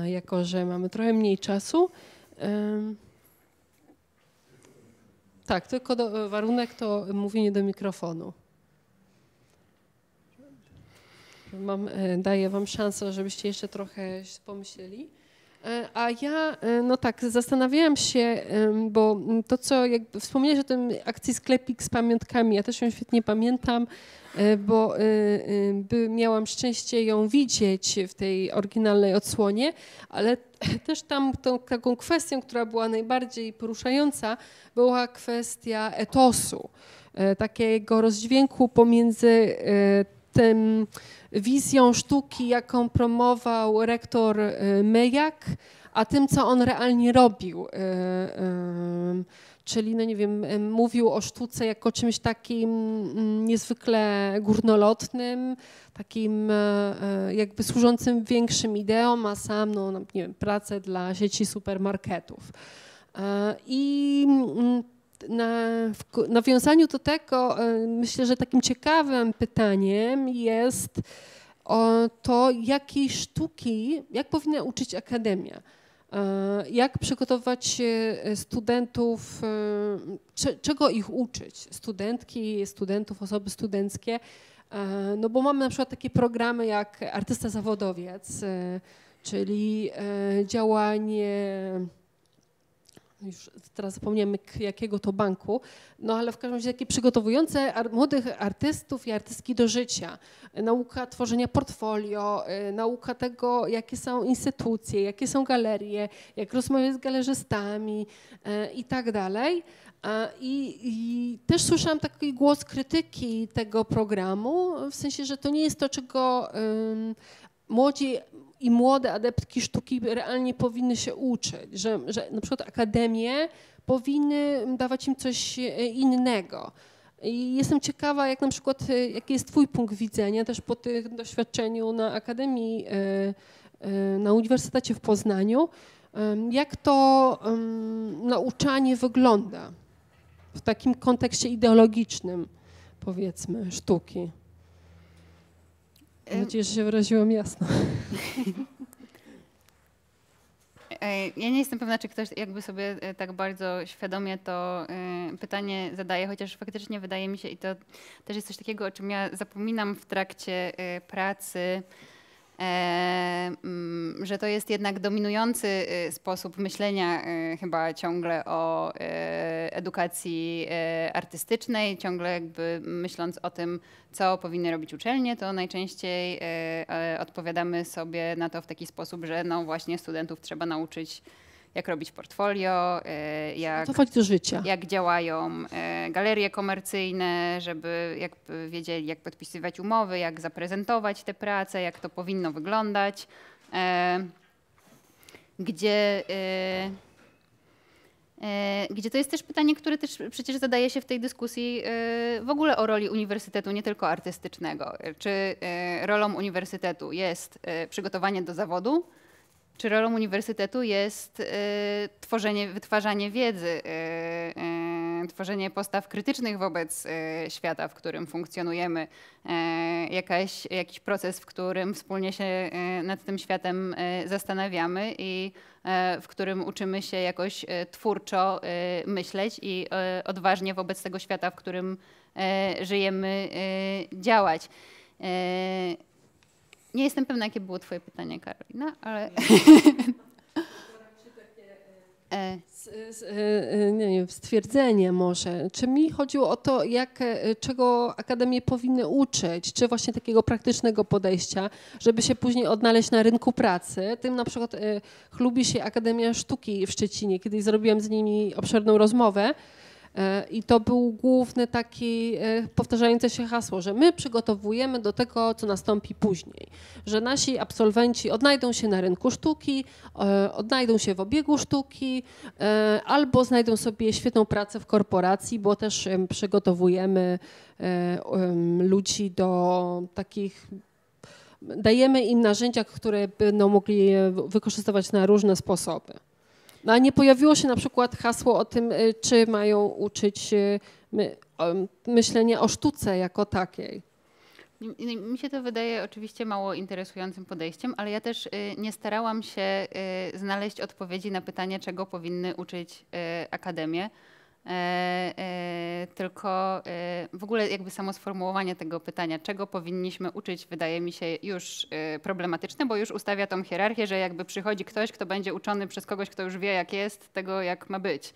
jako że mamy trochę mniej czasu. Tak, tylko do, warunek to mówienie do mikrofonu. Mam, e, daję Wam szansę, żebyście jeszcze trochę pomyśleli. E, a ja, e, no tak, zastanawiałam się, bo to, co jakby wspomniałeś o tym akcji sklepik z pamiątkami, ja też ją świetnie pamiętam, e, bo miałam szczęście ją widzieć w tej oryginalnej odsłonie, ale [LAUGHS] też tam tą, taką kwestią, która była najbardziej poruszająca, była kwestia etosu, takiego rozdźwięku pomiędzy tym wizją sztuki, jaką promował rektor y, Mejak, a tym, co on realnie robił. Y, y, czyli, no nie wiem, mówił o sztuce jako czymś takim mm, niezwykle górnolotnym, takim e, e, jakby służącym większym ideom, a sam, no nie wiem, pracę dla sieci supermarketów. E, I mm, na, w nawiązaniu do tego, e, myślę, że takim ciekawym pytaniem jest to, jakiej sztuki, jak powinna uczyć akademia. E, jak przygotować e, studentów, czego ich uczyć? Studentki, studentów, osoby studenckie. No bo mamy na przykład takie programy jak Artysta Zawodowiec, czyli działanie już teraz zapomniałem jakiego to banku, no ale w każdym razie takie przygotowujące ar młodych artystów i artystki do życia. Nauka tworzenia portfolio, y, nauka tego, jakie są instytucje, jakie są galerie, jak rozmawiać z galerzystami y, i tak dalej. I, I, też słyszałam taki głos krytyki tego programu, w sensie, że to nie jest to, czego um, młodzi i młode adeptki sztuki realnie powinny się uczyć, że, że na przykład akademie powinny dawać im coś e, innego. I jestem ciekawa, jak na przykład, e, jaki jest Twój punkt widzenia też po tym doświadczeniu na Akademii, e, na Uniwersytecie w Poznaniu, jak to nauczanie wygląda w takim kontekście ideologicznym, powiedzmy, sztuki. Mam nadzieję, że się wyraziłam jasno. E, ja nie jestem pewna, czy ktoś jakby sobie e, tak bardzo świadomie to e, pytanie zadaje, chociaż faktycznie wydaje mi się, i to też jest coś takiego, o czym ja zapominam w trakcie pracy E, mm, że to jest jednak dominujący y, sposób myślenia y, chyba ciągle o y, edukacji artystycznej, ciągle jakby myśląc o tym, co powinny robić uczelnie, to najczęściej odpowiadamy sobie na to w taki sposób, że no właśnie studentów trzeba nauczyć jak robić portfolio, y, jak, jak działają y, galerie komercyjne, żeby jak wiedzieli, jak podpisywać umowy, jak zaprezentować te prace, jak to powinno wyglądać. Y, gdzie gdzie to jest też pytanie, które też przecież zadaje się w tej dyskusji w ogóle o roli uniwersytetu, nie tylko artystycznego. Czy rolą uniwersytetu jest przygotowanie do zawodu, czy rolą uniwersytetu jest y, tworzenie, wytwarzanie wiedzy, y, y, tworzenie postaw krytycznych wobec y, świata, w którym funkcjonujemy, y, jakaś, jakiś proces, w którym wspólnie się y, nad tym światem zastanawiamy i w którym uczymy się jakoś twórczo myśleć i odważnie wobec tego świata, w którym żyjemy, działać. Nie jestem pewna, jakie było Twoje pytanie, Karolina, ale. nie wiem, e. e, e, stwierdzenie może. Czy mi chodziło o to, jak, czego akademie powinny uczyć, czy właśnie takiego praktycznego podejścia, żeby się później odnaleźć na rynku pracy. Tym na przykład chlubi się Akademia Sztuki w Szczecinie. Kiedyś zrobiłam z nimi obszerną rozmowę E, I to był główny taki e, powtarzające się hasło, że my przygotowujemy do tego, co nastąpi później, że nasi absolwenci odnajdą się na rynku sztuki, e, odnajdą się w obiegu sztuki albo znajdą sobie świetną pracę w korporacji, bo też przygotowujemy ludzi do takich dajemy im narzędzia, które będą mogli wykorzystywać na różne sposoby. No a nie pojawiło się na przykład hasło o tym, y, czy mają uczyć y, my, myślenie o sztuce jako takiej. Mi się to wydaje oczywiście mało interesującym podejściem, ale ja też y, nie starałam się znaleźć odpowiedzi na pytanie, czego powinny uczyć akademie. E, e, tylko e, w ogóle jakby samo sformułowanie tego pytania, czego powinniśmy uczyć, wydaje mi się już problematyczne, bo już ustawia tą hierarchię, że jakby przychodzi ktoś, kto będzie uczony przez kogoś, kto już wie jak jest, tego jak ma być.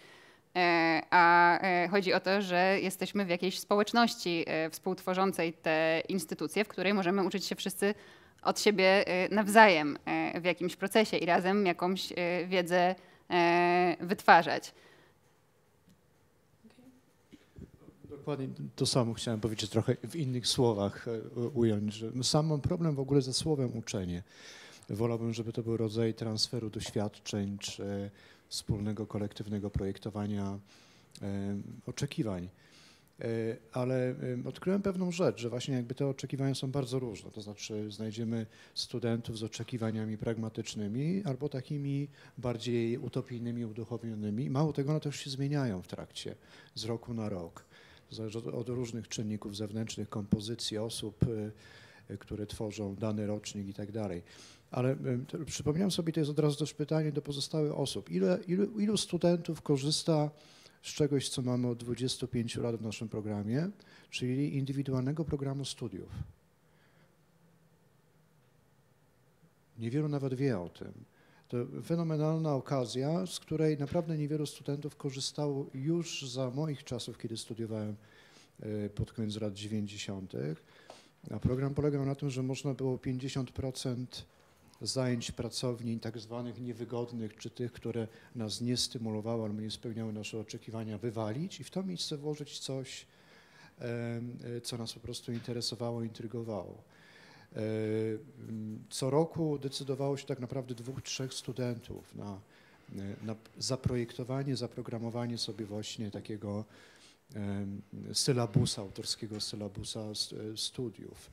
A chodzi o to, że jesteśmy w jakiejś społeczności współtworzącej te instytucje, w której możemy uczyć się wszyscy od siebie nawzajem w jakimś procesie i razem jakąś wiedzę wytwarzać. Dokładnie to samo chciałem powiedzieć, trochę w innych słowach e, ująć, że no sam mam problem w ogóle ze słowem uczenie. Wolałbym, żeby to był rodzaj transferu doświadczeń czy wspólnego kolektywnego projektowania oczekiwań. E, ale odkryłem pewną rzecz, że właśnie jakby te oczekiwania są bardzo różne. To znaczy, znajdziemy studentów z oczekiwaniami pragmatycznymi albo takimi bardziej utopijnymi, uduchowionymi. Mało tego, one też się zmieniają w trakcie z roku na rok zależy od różnych czynników zewnętrznych, kompozycji osób, y, y, które tworzą dany rocznik i tak dalej. Ale y, to, przypomniałem sobie, to jest od razu też pytanie do pozostałych osób. Ile, ilu, ilu studentów korzysta z czegoś, co mamy od 25 lat w naszym programie, czyli indywidualnego programu studiów? Niewielu nawet wie o tym. To fenomenalna okazja, z której naprawdę niewielu studentów korzystało już za moich czasów, kiedy studiowałem e, pod koniec lat 90. A program polegał na tym, że można było 50% zajęć pracowni tak zwanych niewygodnych, czy tych, które nas nie stymulowały albo nie spełniały nasze oczekiwania, wywalić i w to miejsce włożyć coś, e, co nas po prostu interesowało, intrygowało. E, co roku decydowało się tak naprawdę dwóch, trzech studentów na, e, na zaprojektowanie, zaprogramowanie sobie właśnie takiego sylabusa, autorskiego sylabusa e, studiów.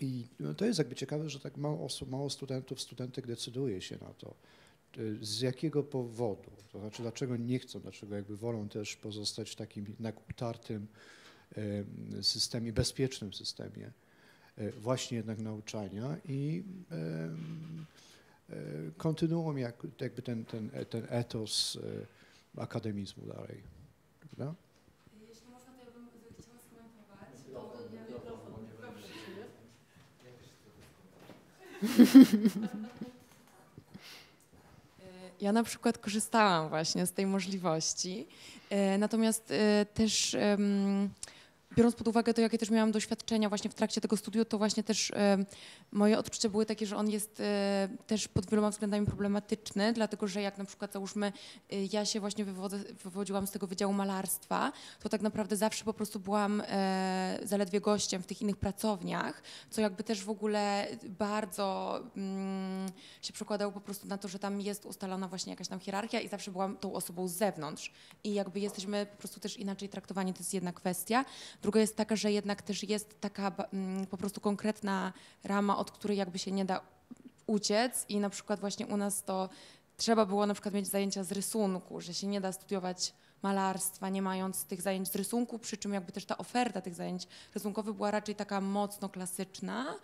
I no, to jest jakby ciekawe, że tak mało osób, mało studentów, studentek decyduje się na to. Z jakiego powodu? To znaczy, dlaczego nie chcą, dlaczego jakby wolą też pozostać w takim utartym systemie, bezpiecznym systemie E, właśnie jednak nauczania i e, kontynuuję jak, jakby ten, ten, e, ten etos akademizmu dalej. Prawda? Jeśli można, to ja bym chciała skomentować. [LAUGHS] Ja na przykład korzystałam właśnie z tej możliwości, natomiast też biorąc pod uwagę to, jakie też miałam doświadczenia właśnie w trakcie tego studiów, to właśnie też e, moje odczucia były takie, że on jest e, też pod wieloma względami problematyczny, dlatego że jak na przykład załóżmy e, ja się właśnie wywodzę, wywodziłam z tego Wydziału Malarstwa, to tak naprawdę zawsze po prostu byłam zaledwie gościem w tych innych pracowniach, co jakby też w ogóle bardzo mm, się przekładało po prostu na to, że tam jest ustalona właśnie jakaś tam hierarchia i zawsze byłam tą osobą z zewnątrz i jakby jesteśmy po prostu też inaczej traktowani, to jest jedna kwestia. Druga jest taka, że jednak też jest taka mm, po prostu konkretna rama, od której jakby się nie da uciec i na przykład właśnie u nas to trzeba było na przykład mieć zajęcia z rysunku, że się nie da studiować malarstwa, nie mając tych zajęć z rysunku, przy czym jakby też ta oferta tych zajęć rysunkowych była raczej taka mocno klasyczna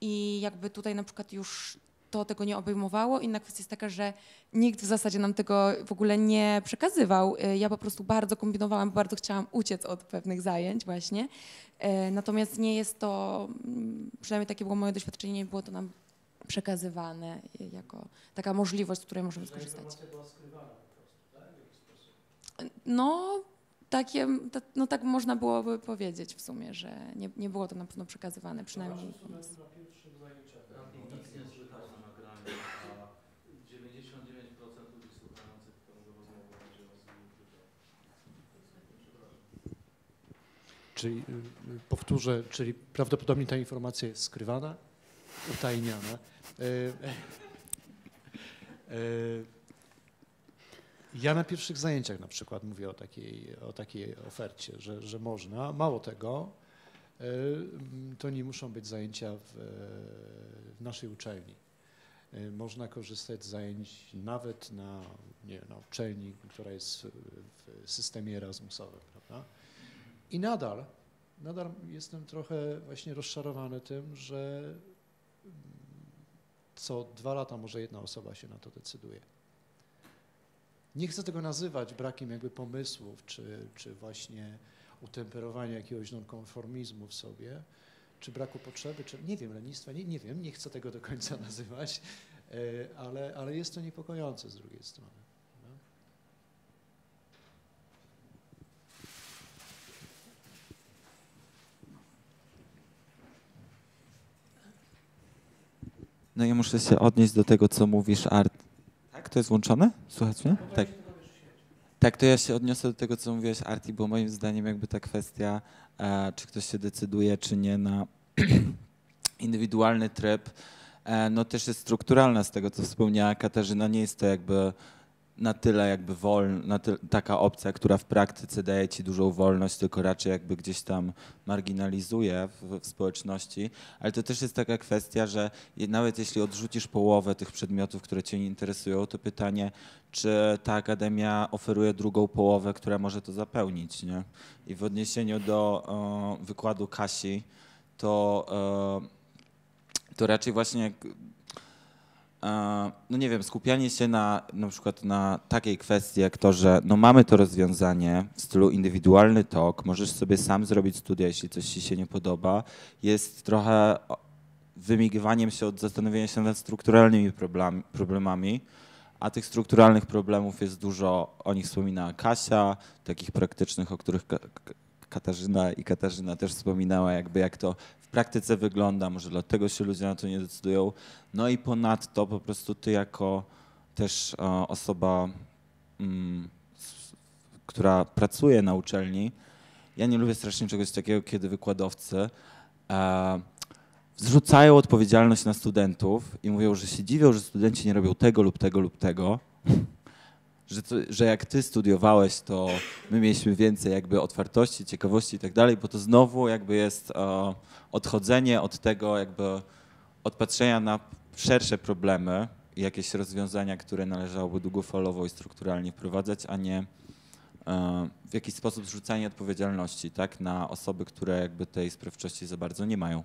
i jakby tutaj na przykład już to tego nie obejmowało. Inna kwestia jest taka, że nikt w zasadzie nam tego w ogóle nie przekazywał. E, ja po prostu bardzo kombinowałam, bardzo chciałam uciec od pewnych zajęć właśnie. E, natomiast nie jest to, mm, przynajmniej takie było moje doświadczenie, nie było to nam przekazywane e, jako taka możliwość, z której możemy skorzystać. po prostu, tak? No, takie, no tak można byłoby powiedzieć w sumie, że nie, nie było to na pewno przekazywane, przynajmniej. czyli y, y, powtórzę, czyli prawdopodobnie ta informacja jest skrywana, utajniana. E, e, e, ja na pierwszych zajęciach na przykład mówię o takiej, o takiej ofercie, że, że można. Mało tego, to nie muszą być zajęcia w, w naszej uczelni. Można korzystać z zajęć nawet na, nie, na uczelni, która jest w systemie Erasmusowym. Prawda? I nadal, nadal jestem trochę właśnie rozczarowany tym, że mm, co dwa lata może jedna osoba się na to decyduje. Nie chcę tego nazywać brakiem jakby pomysłów, czy, czy właśnie utemperowania jakiegoś nonkonformizmu w sobie, czy braku potrzeby, czy nie wiem, lenistwa, nie, nie wiem, nie chcę tego do końca [LAUGHS] nazywać, e, ale, ale jest to niepokojące z drugiej strony. No ja muszę się odnieść do tego, co mówisz, Art. Tak, to jest włączone? Słuchajcie? mnie? Tak. Tak, to ja się odniosę do tego, co mówiłeś, Arti, bo moim zdaniem jakby ta kwestia, e, czy ktoś się decyduje, czy nie na [CLEARS THROAT] indywidualny tryb, e, no też jest strukturalna z tego, co wspomniała Katarzyna. Nie jest to jakby na tyle jakby wolna, taka opcja, która w praktyce daje ci dużą wolność, tylko raczej jakby gdzieś tam marginalizuje w, w, społeczności, ale to też jest taka kwestia, że nawet jeśli odrzucisz połowę tych przedmiotów, które cię nie interesują, to pytanie, czy ta akademia oferuje drugą połowę, która może to zapełnić, nie? I w odniesieniu do o, wykładu Kasi, to, o, e, to raczej właśnie no nie wiem, skupianie się na na przykład na takiej kwestii jak to, że no mamy to rozwiązanie w stylu indywidualny tok, możesz sobie sam zrobić studia, jeśli coś ci się nie podoba, jest trochę wymigywaniem się od zastanowienia się nad strukturalnymi problemami, a tych strukturalnych problemów jest dużo, o nich wspominała Kasia, takich praktycznych, o których Katarzyna i Katarzyna też wspominała, jakby jak to praktyce wygląda, może dlatego się ludzie na to nie decydują. No i ponadto po prostu ty jako też e, osoba, m, mm, która pracuje na uczelni, ja nie lubię strasznie czegoś takiego, kiedy wykładowcy e, zrzucają odpowiedzialność na studentów i mówią, że się dziwią, że studenci nie robią tego lub tego lub tego że, że jak ty studiowałeś, to my mieliśmy więcej jakby otwartości, ciekawości i tak dalej, bo to znowu jakby jest e, odchodzenie od tego jakby odpatrzenia na szersze problemy i jakieś rozwiązania, które należałoby długofalowo i strukturalnie wprowadzać, a nie e, w jakiś sposób zrzucanie odpowiedzialności tak, na osoby, które jakby tej sprawczości za bardzo nie mają.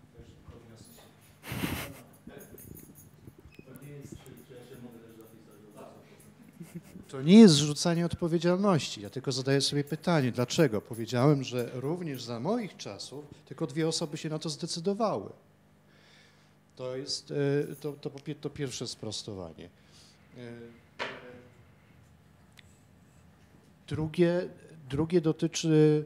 To nie jest zrzucanie odpowiedzialności. Ja tylko zadaję sobie pytanie, dlaczego? Powiedziałem, że również za moich czasów tylko dwie osoby się na to zdecydowały. To jest e, to, to, to pierwsze sprostowanie. E, drugie, drugie dotyczy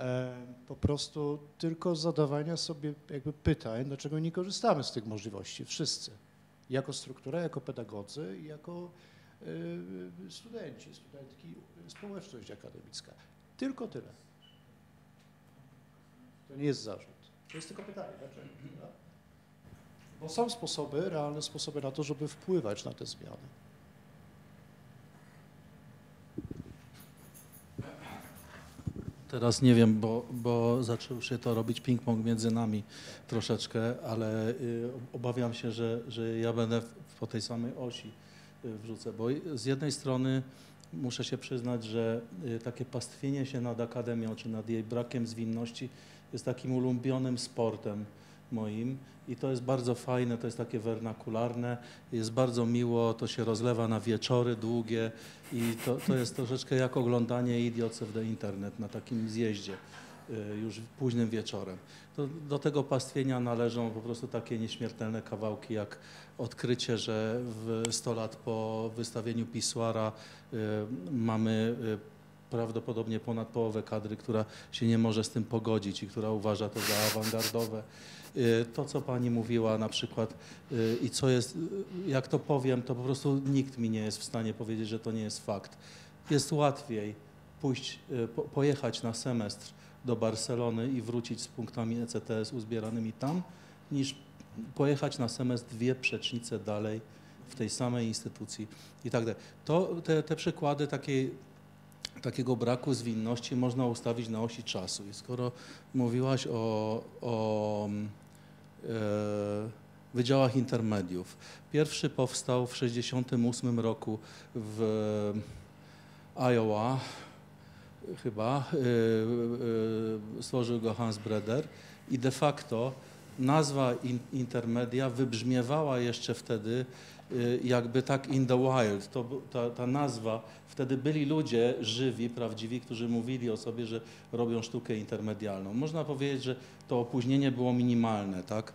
e, po prostu tylko zadawania sobie jakby pytań, dlaczego nie korzystamy z tych możliwości wszyscy. Jako struktura, jako pedagodzy jako Y, studenci, studentki, społeczność akademicka. Tylko tyle. To nie jest zarzut. To jest tylko pytanie, dlaczego? Tak? No. Bo są sposoby, realne sposoby na to, żeby wpływać na te zmiany. Teraz nie wiem, bo, bo zaczął się to robić ping-pong między nami troszeczkę, ale y, obawiam się, że, że ja będę po tej samej osi wrzucę, bo z jednej strony muszę się przyznać, że y, takie pastwienie się nad akademią czy nad jej brakiem zwinności jest takim ulubionym sportem moim i to jest bardzo fajne, to jest takie wernakularne, jest bardzo miło, to się rozlewa na wieczory długie i to, to jest troszeczkę jak oglądanie Idiots of the Internet na takim zjeździe. Y, już późnym wieczorem. Do, do, tego pastwienia należą po prostu takie nieśmiertelne kawałki, jak odkrycie, że w 100 lat po wystawieniu Pisłara y, mamy y, prawdopodobnie ponad połowę kadry, która się nie może z tym pogodzić i która uważa to za awangardowe. To, co pani mówiła na przykład i co jest, jak to powiem, to po prostu nikt mi nie jest w stanie powiedzieć, że to nie jest fakt. Jest łatwiej pójść, pojechać na semestr do Barcelony i wrócić z punktami ECTS uzbieranymi tam, niż pojechać na semestr dwie przecznice dalej w tej samej instytucji i tak dalej. To, te, te przykłady takiej, takiego braku zwinności można ustawić na osi czasu. I skoro mówiłaś o, o mm, e, wydziałach intermediów. Pierwszy powstał w 1968 roku w Iowa chyba, e, e, stworzył go Hans Breder i de facto nazwa intermedia wybrzmiewała jeszcze wtedy e, jakby tak in the wild, to, ta, ta, nazwa, wtedy byli ludzie żywi, prawdziwi, którzy mówili o sobie, że robią sztukę intermedialną. Można powiedzieć, że to opóźnienie było minimalne, tak?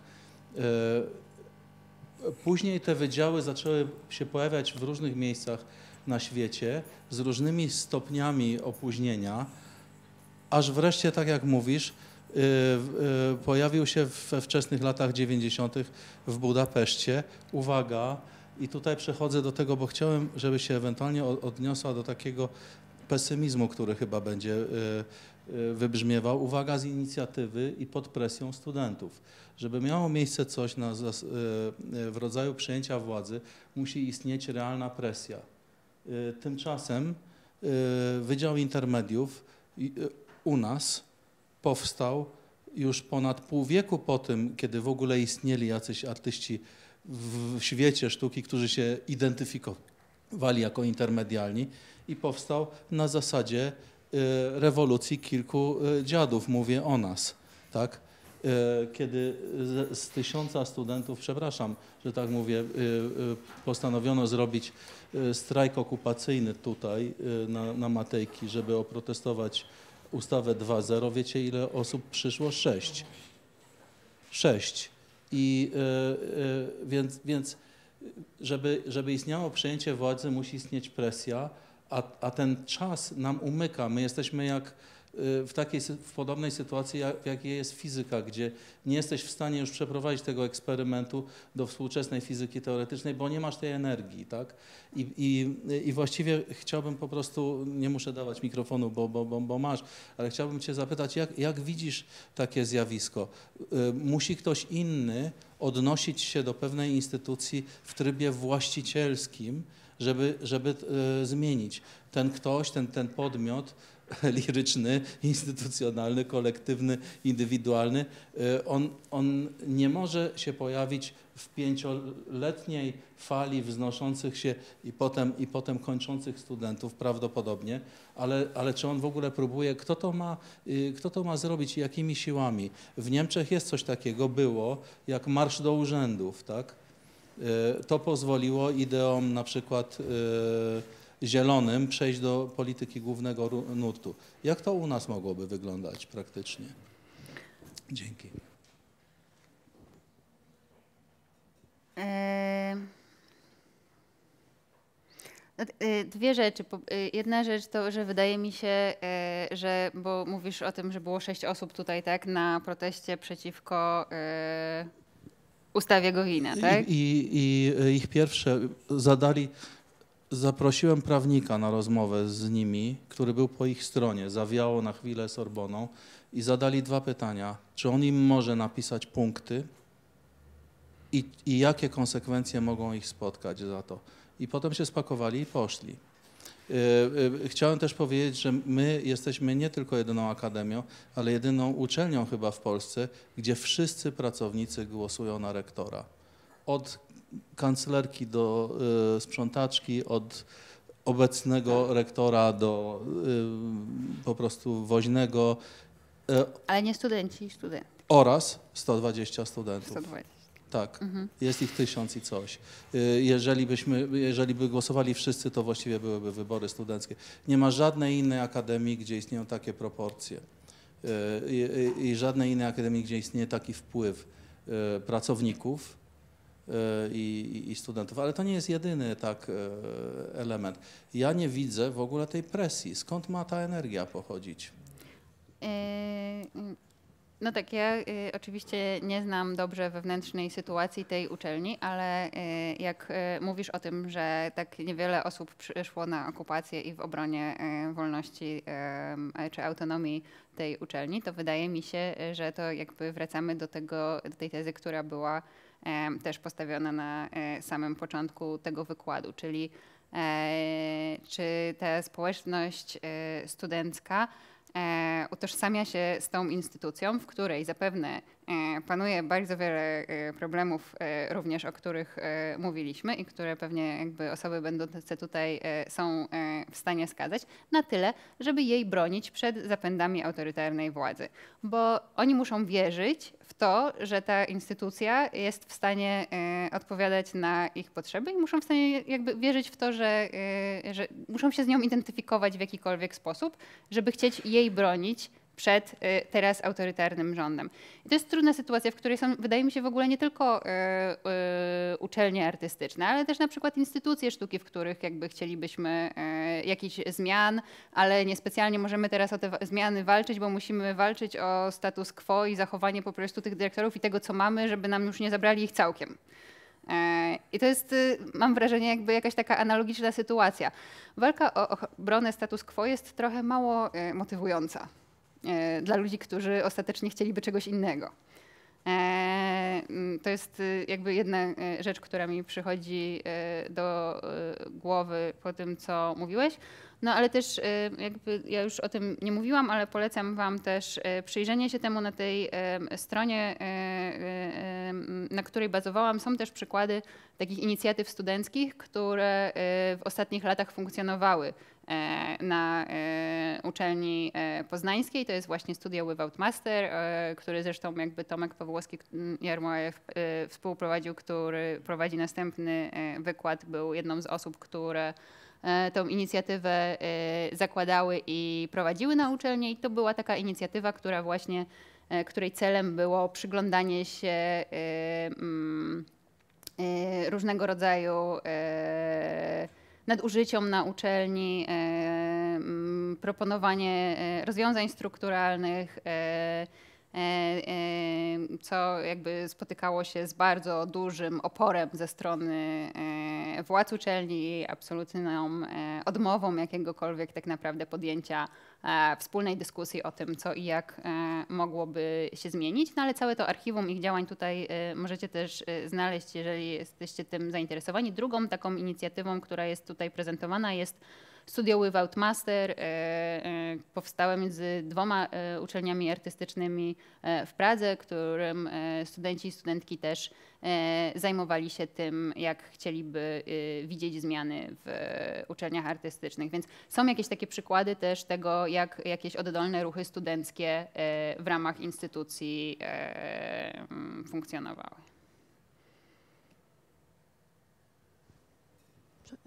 Później te wydziały zaczęły się pojawiać w różnych miejscach na świecie z różnymi stopniami opóźnienia, aż wreszcie, tak jak mówisz, y, y, pojawił się we wczesnych latach 90. w Budapeszcie. Uwaga, i tutaj przechodzę do tego, bo chciałem, żeby się ewentualnie odniosła do takiego pesymizmu, który chyba będzie y, wybrzmiewał. Uwaga z inicjatywy i pod presją studentów. Żeby miało miejsce coś na, w rodzaju przejęcia władzy, musi istnieć realna presja Y, tymczasem y, Wydział Intermediów y, u nas powstał już ponad pół wieku po tym, kiedy w ogóle istnieli jacyś artyści w świecie sztuki, którzy się identyfikowali jako intermedialni i powstał na zasadzie rewolucji kilku dziadów, mówię o nas, tak? E, kiedy z, z tysiąca studentów, przepraszam, że tak mówię, e, e, postanowiono zrobić strajk okupacyjny tutaj na, na Matejki, żeby oprotestować ustawę 2.0. Wiecie ile osób przyszło? Sześć. Sześć. I więc, więc żeby, żeby istniało przejęcie władzy, musi istnieć presja, a, a ten czas nam umyka. My jesteśmy jak w takiej w podobnej sytuacji, jak, jakiej jest fizyka, gdzie nie jesteś w stanie już przeprowadzić tego eksperymentu do współczesnej fizyki teoretycznej, bo nie masz tej energii, tak? I, i, i właściwie chciałbym po prostu, nie muszę dawać mikrofonu, bo, bo, bo, bo masz, ale chciałbym Cię zapytać, jak, jak widzisz takie zjawisko? Y, musi ktoś inny odnosić się do pewnej instytucji w trybie właścicielskim, żeby, żeby y, zmienić. Ten ktoś, ten, ten podmiot [LAUGHS] liryczny, instytucjonalny, kolektywny, indywidualny, y, on, on nie może się pojawić w pięcioletniej fali wznoszących się i potem, i potem kończących studentów prawdopodobnie, ale, ale czy on w ogóle próbuje, kto to, ma, y, kto to ma zrobić i jakimi siłami? W Niemczech jest coś takiego, było, jak marsz do urzędów, tak? Y, to pozwoliło ideom na przykład zielonym przejść do polityki głównego nurtu. Jak to u nas mogłoby wyglądać praktycznie? Dzięki. E, e, dwie rzeczy. E, jedna rzecz to, że wydaje mi się, że, bo mówisz o tym, że było sześć osób tutaj, tak, na proteście przeciwko ustawie Gowina, tak? I, i, i ich pierwsze zadali zaprosiłem prawnika na rozmowę z nimi, który był po ich stronie, zawiało na chwilę Sorboną i zadali dwa pytania. Czy on im może napisać punkty i, i jakie konsekwencje mogą ich spotkać za to? I potem się spakowali i poszli. E, e, chciałem też powiedzieć, że my jesteśmy nie tylko jedyną akademią, ale jedyną uczelnią chyba w Polsce, gdzie wszyscy pracownicy głosują na rektora. Od kancelarki do y, sprzątaczki, od obecnego rektora do y, po prostu woźnego. Y, Ale nie studenci, studenci. Oraz 120 studentów. 120. Tak, mhm. jest ich tysiąc i coś. Jeżeli, byśmy, jeżeli by głosowali wszyscy, to właściwie byłyby wybory studenckie. Nie ma żadnej innej akademii, gdzie istnieją takie proporcje i, i, i żadnej innej akademii, gdzie istnieje taki wpływ pracowników i, i, studentów, ale to nie jest jedyny tak e, element. Ja nie widzę w ogóle tej presji. Skąd ma ta energia pochodzić? E, no tak, ja e, oczywiście nie znam dobrze wewnętrznej sytuacji tej uczelni, ale jak mówisz o tym, że tak niewiele osób przyszło na okupację i w obronie wolności czy autonomii tej uczelni, to wydaje mi się, że to jakby wracamy do tego, do tej tezy, która była E, też postawiona na e, samym początku tego wykładu, czyli e, czy ta społeczność studencka utożsamia się z tą instytucją, w której zapewne E, panuje bardzo wiele e, problemów, e, również o których mówiliśmy i które pewnie jakby osoby będące tutaj są w stanie skazać, na tyle, żeby jej bronić przed zapędami autorytarnej władzy. Bo oni muszą wierzyć w to, że ta instytucja jest w stanie odpowiadać na ich potrzeby i muszą w stanie jakby wierzyć w to, że, że muszą się z nią identyfikować w jakikolwiek sposób, żeby chcieć jej bronić przed y, teraz autorytarnym rządem. I to jest trudna sytuacja, w której są, wydaje mi się, w ogóle nie tylko y, y, uczelnie artystyczne, ale też na przykład instytucje sztuki, w których jakby chcielibyśmy jakichś zmian, ale niespecjalnie możemy teraz o te zmiany walczyć, bo musimy walczyć o status quo i zachowanie po prostu tych dyrektorów i tego, co mamy, żeby nam już nie zabrali ich całkiem. E, I to jest, mam wrażenie, jakby jakaś taka analogiczna sytuacja. Walka o obronę status quo jest trochę mało motywująca. E, dla ludzi, którzy ostatecznie chcieliby czegoś innego. E, mm, to jest y, jakby jedna e, rzecz, która mi przychodzi do głowy po tym, co mówiłeś. No ale też jakby ja już o tym nie mówiłam, ale polecam Wam też przyjrzenie się temu na tej stronie, na której bazowałam. Są też przykłady takich inicjatyw studenckich, które w ostatnich latach funkcjonowały E, na e, uczelni e, poznańskiej. To jest właśnie Studio Without Master, który zresztą jakby Tomek Pawłowski Jarmojew współprowadził, który prowadzi następny wykład, był jedną z osób, które tą inicjatywę zakładały i prowadziły na uczelni i to była taka inicjatywa, która właśnie, której celem było przyglądanie się różnego rodzaju nadużyciom na uczelni, e, proponowanie e, rozwiązań strukturalnych, e, E, e, co jakby spotykało się z bardzo dużym oporem ze strony e, władz uczelni i absolutną odmową jakiegokolwiek tak naprawdę podjęcia wspólnej dyskusji o tym, co i jak mogłoby się zmienić. No ale całe to archiwum ich działań tutaj możecie też znaleźć, jeżeli jesteście tym zainteresowani. Drugą taką inicjatywą, która jest tutaj prezentowana jest studioły Without Master. E, e, Powstałe między dwoma e, uczelniami artystycznymi w Pradze, którym studenci i studentki też zajmowali się tym, jak chcieliby widzieć zmiany w uczelniach artystycznych. Więc są jakieś takie przykłady też tego, jak jakieś oddolne ruchy studenckie w ramach instytucji funkcjonowały.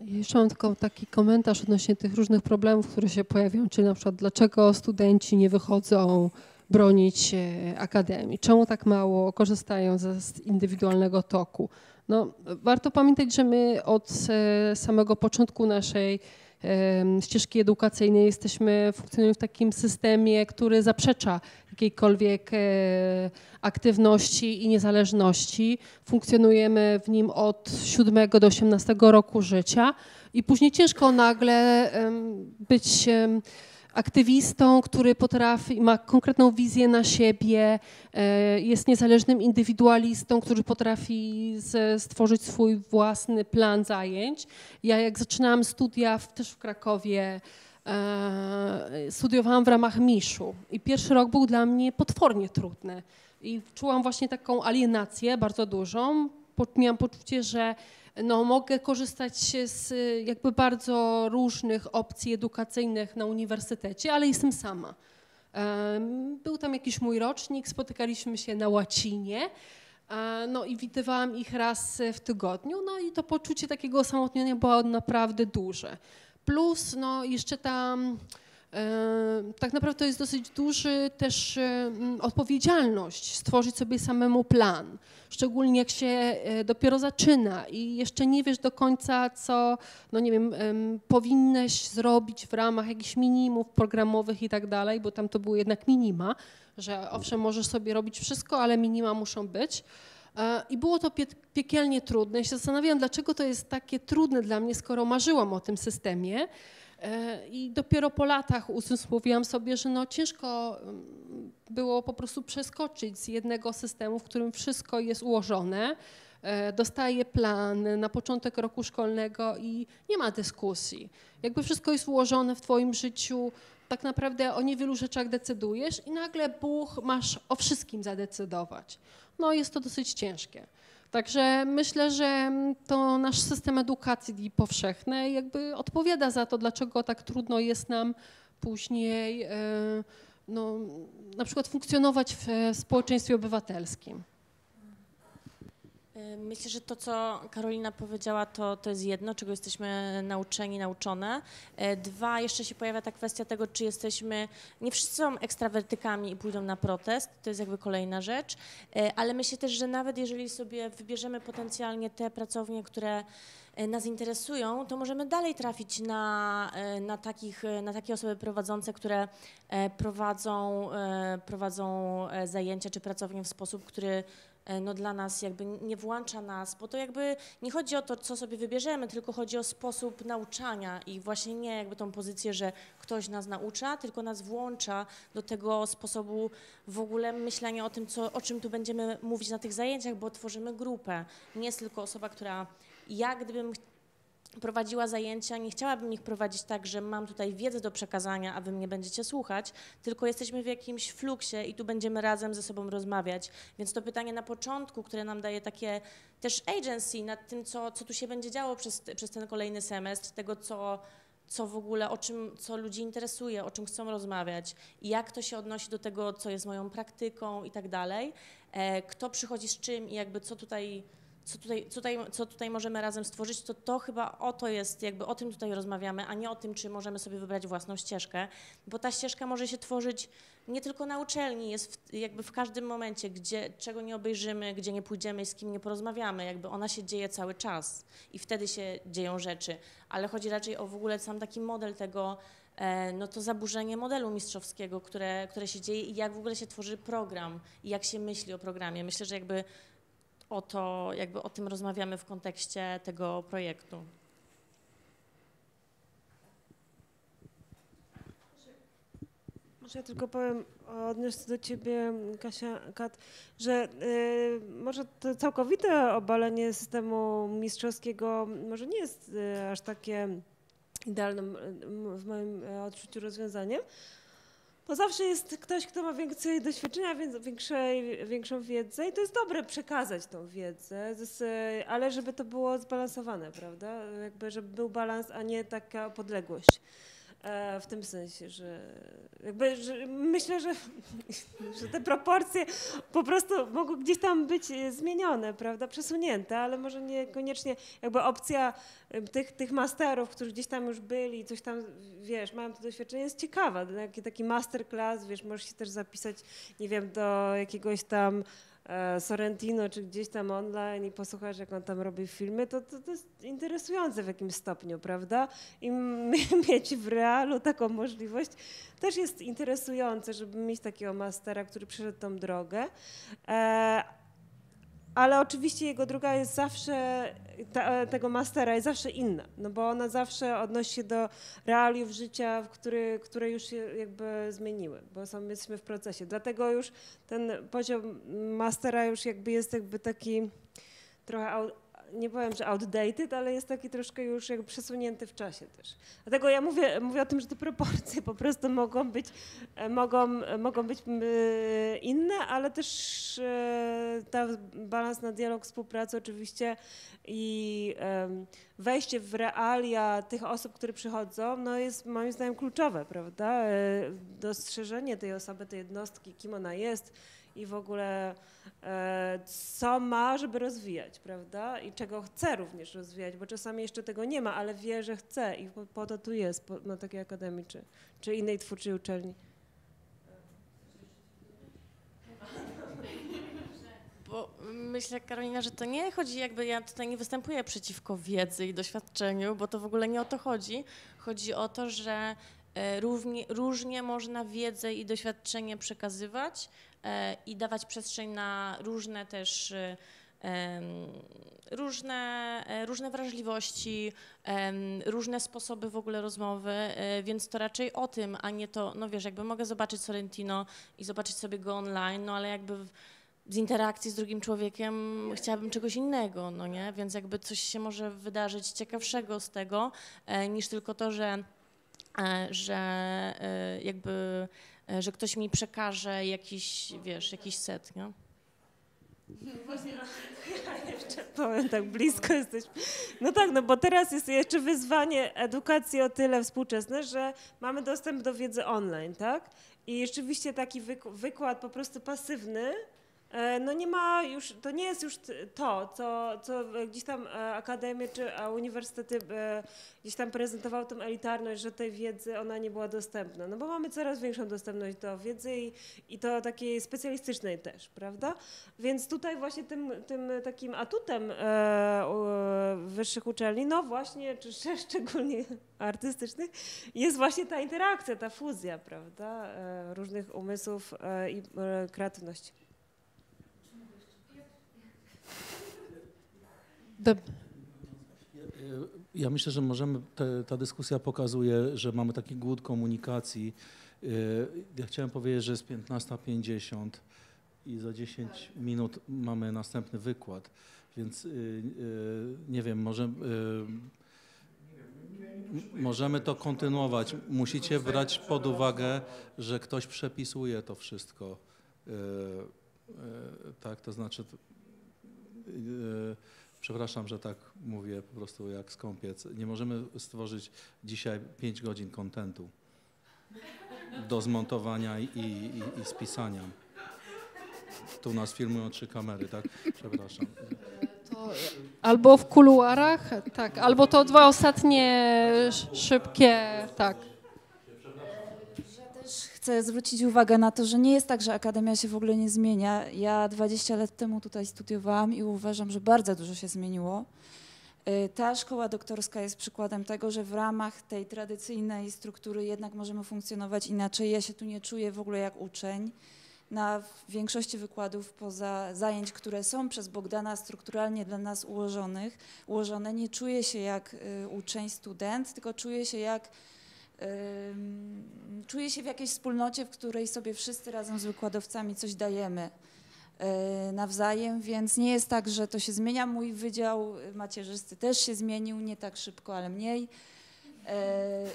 Jeszcze mam tylko taki komentarz odnośnie tych różnych problemów, które się pojawiają, czyli na przykład dlaczego studenci nie wychodzą bronić e, akademii, czemu tak mało korzystają z indywidualnego toku. No, warto pamiętać, że my od e, samego początku naszej ścieżki edukacyjnej. Jesteśmy, funkcjonujemy w takim systemie, który zaprzecza jakiejkolwiek e, aktywności i niezależności. Funkcjonujemy w nim od 7 do 18 roku życia i później ciężko nagle być aktywistą, który potrafi, ma konkretną wizję na siebie, e, jest niezależnym indywidualistą, który potrafi stworzyć swój własny plan zajęć. Ja jak zaczynałam studia w, też w Krakowie, e, studiowałam w ramach MISZU i pierwszy rok był dla mnie potwornie trudny. I czułam właśnie taką alienację bardzo dużą. Miałam poczucie, że no, mogę korzystać z y, jakby bardzo różnych opcji edukacyjnych na uniwersytecie, ale jestem sama. Był tam jakiś mój rocznik, spotykaliśmy się na łacinie. E, no i widywałam ich raz w tygodniu, no i to poczucie takiego osamotnienia było naprawdę duże. Plus no jeszcze tam tak naprawdę to jest dosyć duży też odpowiedzialność stworzyć sobie samemu plan, szczególnie jak się e, dopiero zaczyna i jeszcze nie wiesz do końca, co, no nie wiem, powinneś zrobić w ramach jakichś minimów programowych i tak dalej, bo tam to były jednak minima, że owszem, możesz sobie robić wszystko, ale minima muszą być. E, I było to piekielnie trudne. Ja się zastanawiałam, dlaczego to jest takie trudne dla mnie, skoro marzyłam o tym systemie. E, I dopiero po latach uzmysłowiłam sobie, że no ciężko mm, było po prostu przeskoczyć z jednego systemu, w którym wszystko jest ułożone, e, dostaje plan na początek roku szkolnego i nie ma dyskusji. Jakby wszystko jest ułożone w Twoim życiu, tak naprawdę o niewielu rzeczach decydujesz i nagle buch, masz o wszystkim zadecydować. No jest to dosyć ciężkie. Także myślę, że to nasz system edukacji powszechnej jakby odpowiada za to, dlaczego tak trudno jest nam później e, no, na przykład funkcjonować w e, społeczeństwie obywatelskim. Y, myślę, że to, co Karolina powiedziała, to, to jest jedno, czego jesteśmy nauczeni, nauczone. Y, dwa, jeszcze się pojawia ta kwestia tego, czy jesteśmy, nie wszyscy są ekstrawertykami i pójdą na protest, to jest jakby kolejna rzecz, y, ale myślę też, że nawet jeżeli sobie wybierzemy potencjalnie te pracownie, które E, nas interesują, to możemy dalej trafić na, e, na, takich, e, na takie osoby prowadzące, które prowadzą, prowadzą zajęcia czy pracownię w sposób, który no dla nas jakby nie włącza nas, bo to jakby nie chodzi o to, co sobie wybierzemy, tylko chodzi o sposób nauczania i właśnie nie jakby tą pozycję, że ktoś nas naucza, tylko nas włącza do tego sposobu w ogóle myślenia o tym, co, o czym tu będziemy mówić na tych zajęciach, bo tworzymy grupę. Nie jest tylko osoba, która ja gdybym prowadziła zajęcia, nie chciałabym ich prowadzić tak, że mam tutaj wiedzę do przekazania, a wy mnie będziecie słuchać, tylko jesteśmy w jakimś fluksie i tu będziemy razem ze sobą rozmawiać. Więc to pytanie na początku, które nam daje takie też agency nad tym, co, co tu się będzie działo przez, przez ten kolejny semestr, tego co co w ogóle, o czym, co ludzi interesuje, o czym chcą rozmawiać, jak to się odnosi do tego, co jest moją praktyką i tak dalej, e, kto przychodzi z czym i jakby co tutaj co tutaj, tutaj, co tutaj możemy razem stworzyć, to to chyba o to jest, jakby o tym tutaj rozmawiamy, a nie o tym, czy możemy sobie wybrać własną ścieżkę, bo ta ścieżka może się tworzyć nie tylko na uczelni, jest w, jakby w każdym momencie, gdzie, czego nie obejrzymy, gdzie nie pójdziemy i z kim nie porozmawiamy, jakby ona się dzieje cały czas i wtedy się dzieją rzeczy, ale chodzi raczej o w ogóle sam taki model tego, e, no to zaburzenie modelu mistrzowskiego, które, które się dzieje i jak w ogóle się tworzy program i jak się myśli o programie. Myślę, że jakby o to, jakby o tym rozmawiamy w kontekście tego projektu. Może ja tylko powiem, odniosę do ciebie, Kasia, Kat, że y, może to całkowite obalenie systemu mistrzowskiego może nie jest y, aż takie idealnym y, w moim y, odczuciu rozwiązaniem, bo zawsze jest ktoś, kto ma więcej doświadczenia, więc większej, większą wiedzę i to jest dobre przekazać tą wiedzę, ale żeby to było zbalansowane, prawda? Jakby, żeby był balans, a nie taka podległość. E, w tym sensie, że jakby że myślę, że, [LAUGHS] że te proporcje po prostu mogą gdzieś tam być e, zmienione, prawda, przesunięte, ale może niekoniecznie jakby opcja e, tych, tych masterów, którzy gdzieś tam już byli, coś tam, wiesz, mają to doświadczenie, jest ciekawa, taki, taki masterclass, wiesz, możesz się też zapisać, nie wiem, do jakiegoś tam E, Sorrentino czy gdzieś tam online i posłuchasz, jak on tam robi filmy, to, to, to jest interesujące w jakimś stopniu, prawda? I [LAUGHS] mieć w realu taką możliwość też jest interesujące, żeby mieć takiego mastera, który przeszedł tą drogę. E, ale oczywiście jego druga jest zawsze, ta, tego mastera jest zawsze inna, no bo ona zawsze odnosi się do realiów życia, który, które już się jakby zmieniły, bo są, jesteśmy w procesie. Dlatego już ten poziom mastera już jakby jest jakby taki trochę nie powiem, że outdated, ale jest taki troszkę już jakby przesunięty w czasie też. Dlatego ja mówię, mówię o tym, że te proporcje po prostu mogą być, e, mogą, mogą być inne, ale też e, ta balans na dialog, współpracę oczywiście i wejście w realia tych osób, które przychodzą, no jest moim zdaniem kluczowe, prawda? E, dostrzeżenie tej osoby, tej jednostki, kim ona jest, i w ogóle e, co ma, żeby rozwijać, prawda? I czego chce również rozwijać, bo czasami jeszcze tego nie ma, ale wie, że chce i po, to tu jest, na takiej akademii czy, czy innej twórczej uczelni. Bo myślę, Karolina, że to nie chodzi, jakby ja tutaj nie występuję przeciwko wiedzy i doświadczeniu, bo to w ogóle nie o to chodzi. Chodzi o to, że e, równie, różnie można wiedzę i doświadczenie przekazywać E, i dawać przestrzeń na różne też e, różne, e, różne wrażliwości, różne sposoby w ogóle rozmowy, więc to raczej o tym, a nie to, no wiesz, jakby mogę zobaczyć Sorrentino i zobaczyć sobie go online, no ale jakby w, z interakcji z drugim człowiekiem chciałabym czegoś innego, no nie? Więc jakby coś się może wydarzyć ciekawszego z tego, niż tylko to, że że jakby E, że ktoś mi przekaże jakiś, wiesz, jakiś set, nie? Właśnie [LAUGHS] jeszcze powiem, tak blisko jesteśmy. No tak, no bo teraz jest jeszcze wyzwanie edukacji o tyle współczesne, że mamy dostęp do wiedzy online, tak? I rzeczywiście taki wykład po prostu pasywny, E, no nie ma już, to nie jest już to, co, co gdzieś tam e, akademie czy e, uniwersytety gdzieś tam prezentowały tą elitarność, że tej wiedzy ona nie była dostępna, no bo mamy coraz większą dostępność do wiedzy i, i to takiej specjalistycznej też, prawda? Więc tutaj właśnie tym, tym takim atutem wyższych uczelni, no właśnie, czy [LAUGHS] szczególnie artystycznych, jest właśnie ta interakcja, ta fuzja, prawda, różnych umysłów i kreatywności. ja myślę, że możemy, te, ta dyskusja pokazuje, że mamy taki głód komunikacji. E, ja chciałem powiedzieć, że jest 15.50 i za 10 minut mamy następny wykład, więc e, e, nie wiem, może możemy to kontynuować. Musicie brać pod uwagę, że ktoś przepisuje to wszystko. Tak, to znaczy przepraszam, że tak mówię po prostu jak skąpiec, nie możemy stworzyć dzisiaj 5 godzin kontentu do zmontowania i, i, i spisania. Tu nas filmują trzy kamery, tak? Przepraszam. To albo w kuluarach, tak, albo to dwa ostatnie szybkie, tak chcę zwrócić uwagę na to, że nie jest tak, że akademia się w ogóle nie zmienia. Ja 20 lat temu tutaj studiowałam i uważam, że bardzo dużo się zmieniło. Y, ta szkoła doktorska jest przykładem tego, że w ramach tej tradycyjnej struktury jednak możemy funkcjonować inaczej. Ja się tu nie czuję w ogóle jak uczeń. Na większości wykładów, poza zajęć, które są przez Bogdana strukturalnie dla nas ułożonych, ułożone, nie czuję się jak y, uczeń, student, tylko czuję się jak czuję się w jakiejś wspólnocie, w której sobie wszyscy razem z wykładowcami coś dajemy y, nawzajem, więc nie jest tak, że to się zmienia. Mój wydział macierzysty też się zmienił, nie tak szybko, ale mniej. E, e,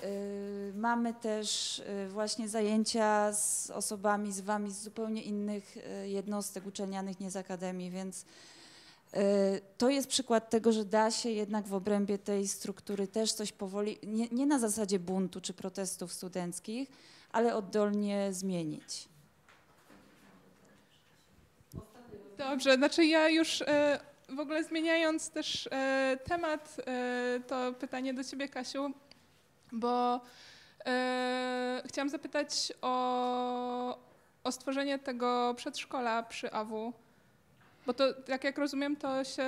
mamy też e, właśnie zajęcia z osobami, z wami z zupełnie innych jednostek uczelnianych, nie z akademii, więc Y, to jest przykład tego, że da się jednak w obrębie tej struktury też coś powoli, nie, nie na zasadzie buntu czy protestów studenckich, ale oddolnie zmienić. Dobrze, znaczy ja już e, w ogóle zmieniając też e, temat, e, to pytanie do Ciebie, Kasiu, bo chciałam zapytać o, o stworzenie tego przedszkola przy AW. Bo to, tak jak rozumiem, to się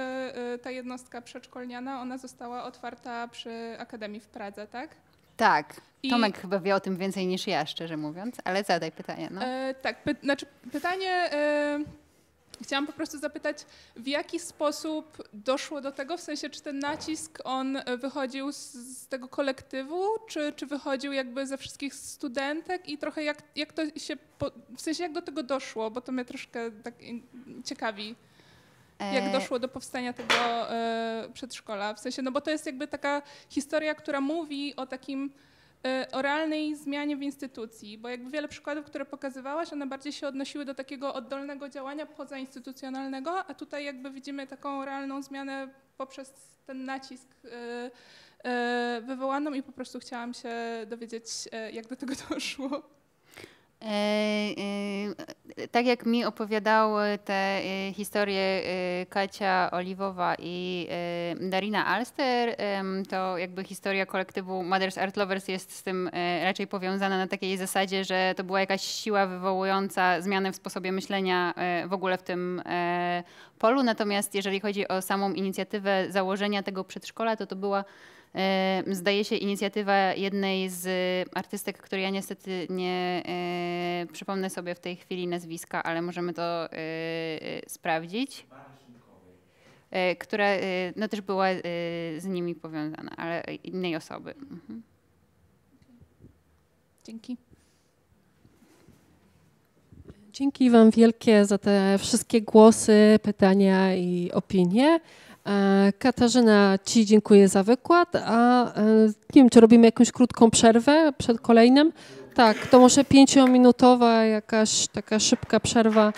y, ta jednostka przedszkolniana, ona została otwarta przy Akademii w Pradze, tak? Tak. I... Tomek chyba wie o tym więcej niż ja, szczerze mówiąc, ale zadaj pytanie. No. E, tak, py znaczy pytanie... E Chciałam po prostu zapytać, w jaki sposób doszło do tego, w sensie czy ten nacisk on wychodził z, z tego kolektywu, czy, czy wychodził jakby ze wszystkich studentek i trochę jak, jak to się, po, w sensie jak do tego doszło, bo to mnie troszkę tak ciekawi, jak e, doszło do powstania tego y, przedszkola, w sensie, no bo to jest jakby taka historia, która mówi o takim Y, o realnej zmianie w instytucji, bo jakby wiele przykładów, które pokazywałaś, one bardziej się odnosiły do takiego oddolnego działania pozainstytucjonalnego, a tutaj jakby widzimy taką realną zmianę poprzez ten nacisk y, y, wywołaną i po prostu chciałam się dowiedzieć, jak do tego [LAUGHS] doszło. E, e, tak jak mi opowiadały te e, historie Kacia Oliwowa i Darina Alster, to jakby historia kolektywu Mothers Art Lovers jest z tym raczej powiązana na takiej zasadzie, że to była jakaś siła wywołująca zmianę w sposobie myślenia w ogóle w tym polu. Natomiast jeżeli chodzi o samą inicjatywę założenia tego przedszkola, to to była zdaje się, inicjatywa jednej z e, artystek, której ja niestety nie e, przypomnę sobie w tej chwili nazwiska, ale możemy to e, sprawdzić która no, też była z nimi powiązana, ale innej osoby. Mhm. Dzięki. Dzięki Wam wielkie za te wszystkie głosy, pytania i opinie. E, Katarzyna, Ci dziękuję za wykład, a e, nie wiem, czy robimy jakąś krótką przerwę przed kolejnym? Tak, to może pięciominutowa jakaś taka szybka przerwa.